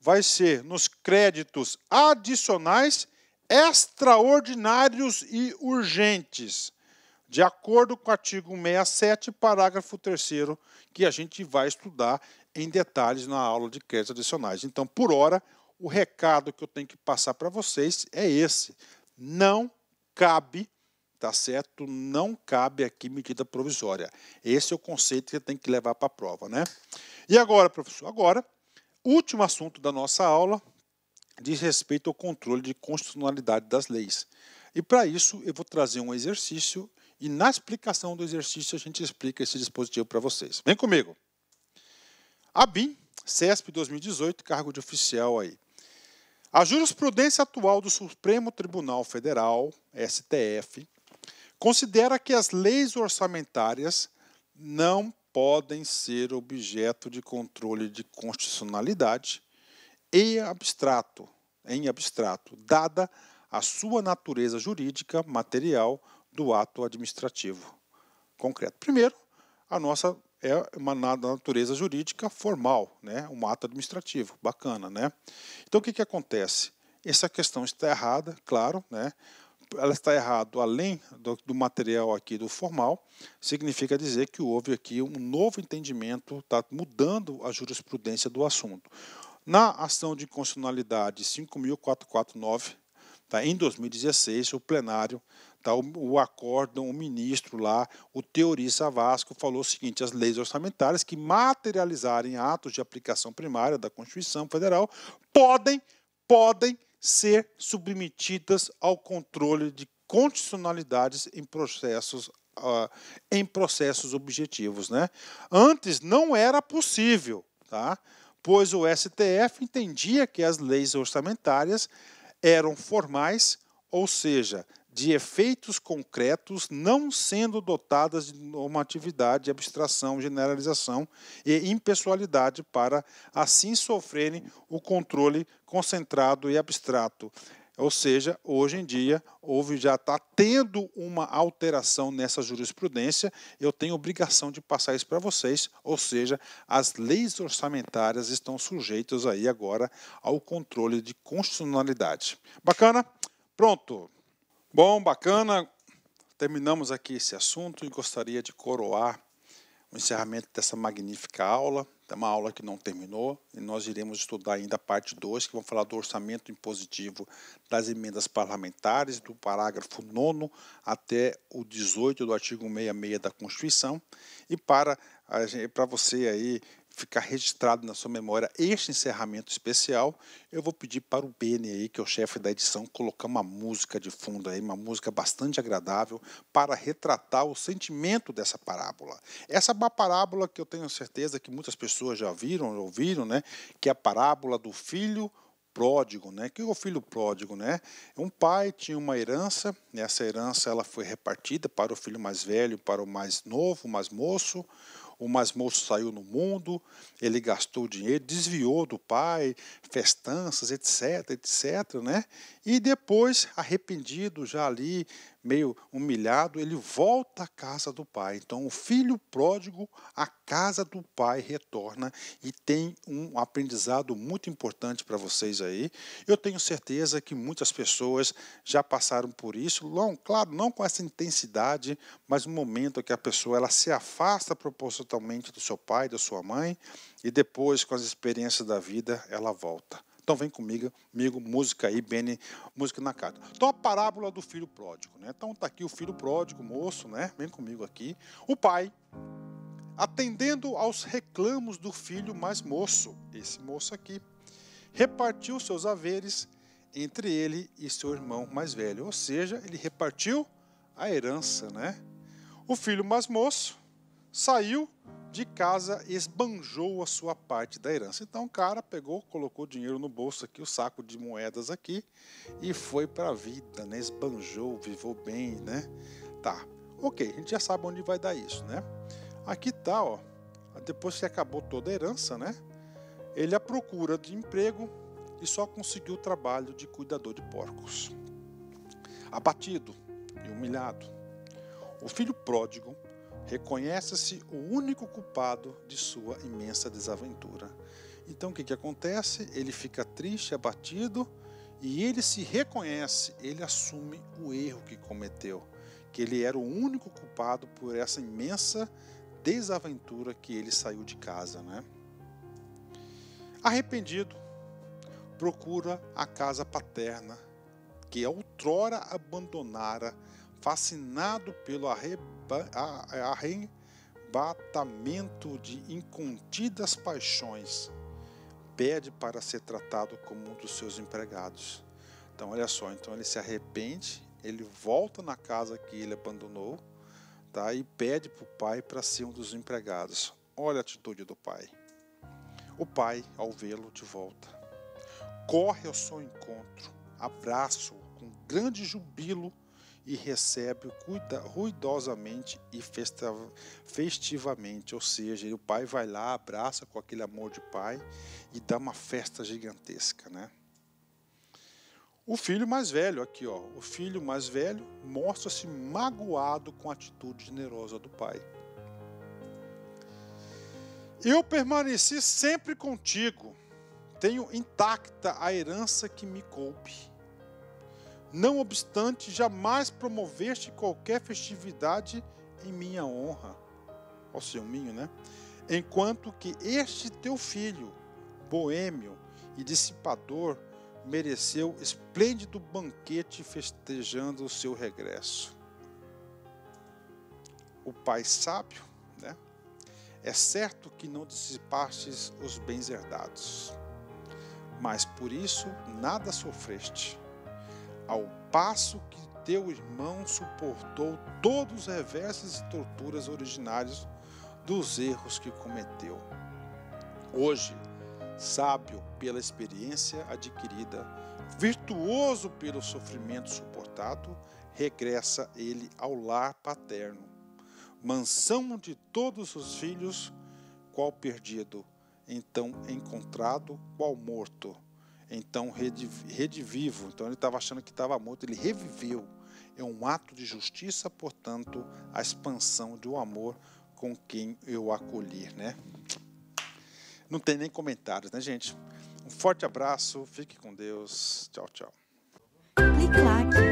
vai ser nos créditos adicionais extraordinários e urgentes, de acordo com o artigo 67, parágrafo 3 que a gente vai estudar em detalhes na aula de créditos adicionais. Então, por hora, o recado que eu tenho que passar para vocês é esse. Não cabe, tá certo? Não cabe aqui medida provisória. Esse é o conceito que tem que levar para a prova, né? E agora, professor? Agora, último assunto da nossa aula diz respeito ao controle de constitucionalidade das leis. E para isso eu vou trazer um exercício e na explicação do exercício a gente explica esse dispositivo para vocês. Vem comigo. A BIM, CESP 2018, cargo de oficial aí. A jurisprudência atual do Supremo Tribunal Federal, STF, considera que as leis orçamentárias não podem ser objeto de controle de constitucionalidade e abstrato, em abstrato, dada a sua natureza jurídica material do ato administrativo concreto. Primeiro, a nossa é uma natureza jurídica formal, né? um ato administrativo, bacana. Né? Então, o que, que acontece? Essa questão está errada, claro, né? ela está errado além do, do, material aqui do formal, significa dizer que houve aqui um novo entendimento, está mudando a jurisprudência do assunto. Na ação de constitucionalidade 5.449, tá, em 2016, o plenário, tá, o, o acórdão, o ministro lá, o teorista Vasco, falou o seguinte: as leis orçamentárias que materializarem atos de aplicação primária da Constituição Federal podem, podem ser submetidas ao controle de condicionalidades em processos uh, em processos objetivos, né? Antes não era possível, tá? Pois o STF entendia que as leis orçamentárias eram formais, ou seja, de efeitos concretos não sendo dotadas de normatividade, abstração, generalização e impessoalidade para assim sofrerem o controle concentrado e abstrato. Ou seja, hoje em dia houve já está tendo uma alteração nessa jurisprudência. Eu tenho obrigação de passar isso para vocês. Ou seja, as leis orçamentárias estão sujeitas aí agora ao controle de constitucionalidade. Bacana? Pronto. Bom, bacana. Terminamos aqui esse assunto e gostaria de coroar o encerramento dessa magnífica aula. É uma aula que não terminou e nós iremos estudar ainda a parte 2, que vão falar do orçamento impositivo das emendas parlamentares, do parágrafo 9 até o 18 do artigo 66 da Constituição. E para, para você aí ficar registrado na sua memória este encerramento especial, eu vou pedir para o Bene aí, que é o chefe da edição, colocar uma música de fundo aí, uma música bastante agradável para retratar o sentimento dessa parábola. Essa é uma parábola que eu tenho certeza que muitas pessoas já viram, já ouviram, né, que é a parábola do filho pródigo, né? Que é o filho pródigo, né? É um pai tinha uma herança, né? essa herança ela foi repartida para o filho mais velho, para o mais novo, mais moço o mais moço saiu no mundo, ele gastou dinheiro, desviou do pai, festanças, etc, etc, né? E depois, arrependido já ali, meio humilhado, ele volta à casa do pai. Então, o filho pródigo à casa do pai retorna e tem um aprendizado muito importante para vocês aí. Eu tenho certeza que muitas pessoas já passaram por isso, não, claro, não com essa intensidade, mas no momento que a pessoa ela se afasta propositalmente do seu pai, da sua mãe, e depois, com as experiências da vida, ela volta. Então vem comigo, amigo, música aí, Bene, música na carta. Então a parábola do filho pródigo, né? Então tá aqui o filho pródigo, moço, né? Vem comigo aqui. O pai, atendendo aos reclamos do filho mais moço, esse moço aqui, repartiu seus haveres entre ele e seu irmão mais velho. Ou seja, ele repartiu a herança, né? O filho mais moço saiu de casa esbanjou a sua parte da herança. Então o cara pegou, colocou dinheiro no bolso aqui, o saco de moedas aqui e foi para a vida, né? Esbanjou, vivou bem, né? Tá. OK, a gente já sabe onde vai dar isso, né? Aqui tá, ó. Depois que acabou toda a herança, né? Ele a procura de emprego e só conseguiu o trabalho de cuidador de porcos. Abatido e humilhado, o filho pródigo reconhece-se o único culpado de sua imensa desaventura. Então o que, que acontece? Ele fica triste, abatido e ele se reconhece, ele assume o erro que cometeu, que ele era o único culpado por essa imensa desaventura que ele saiu de casa, né? Arrependido, procura a casa paterna que outrora abandonara fascinado pelo é, arrebatamento de incontidas paixões, pede para ser tratado como um dos seus empregados. Então, olha só, então ele se arrepende, ele volta na casa que ele abandonou, tá? E pede para o pai para ser um dos empregados. Olha a atitude do pai. O pai, ao vê-lo de volta, corre ao seu encontro, abraça-o com grande jubilo e recebe ruidosamente e festivamente. Ou seja, o pai vai lá, abraça com aquele amor de pai e dá uma festa gigantesca, né? O filho mais velho, aqui ó, o filho mais velho mostra-se magoado com a atitude generosa do pai. Eu permaneci sempre contigo, tenho intacta a herança que me coube. Não obstante, jamais promoveste qualquer festividade em minha honra. Ó ciúminho, né? Enquanto que este teu filho, boêmio e dissipador, mereceu esplêndido banquete festejando o seu regresso. O pai sábio, né? É certo que não dissipastes os bens herdados, mas por isso nada sofreste ao passo que teu irmão suportou todos os reversos e torturas originários dos erros que cometeu. Hoje, sábio pela experiência adquirida, virtuoso pelo sofrimento suportado, regressa ele ao lar paterno, mansão de todos os filhos, qual perdido, então encontrado, qual morto então redivivo. Então ele estava achando que estava morto, ele reviveu. É um ato de justiça, portanto, a expansão do amor com quem eu acolher, né? Não tem nem comentários, né, gente? Um forte abraço, fique com Deus. Tchau, tchau. Clique,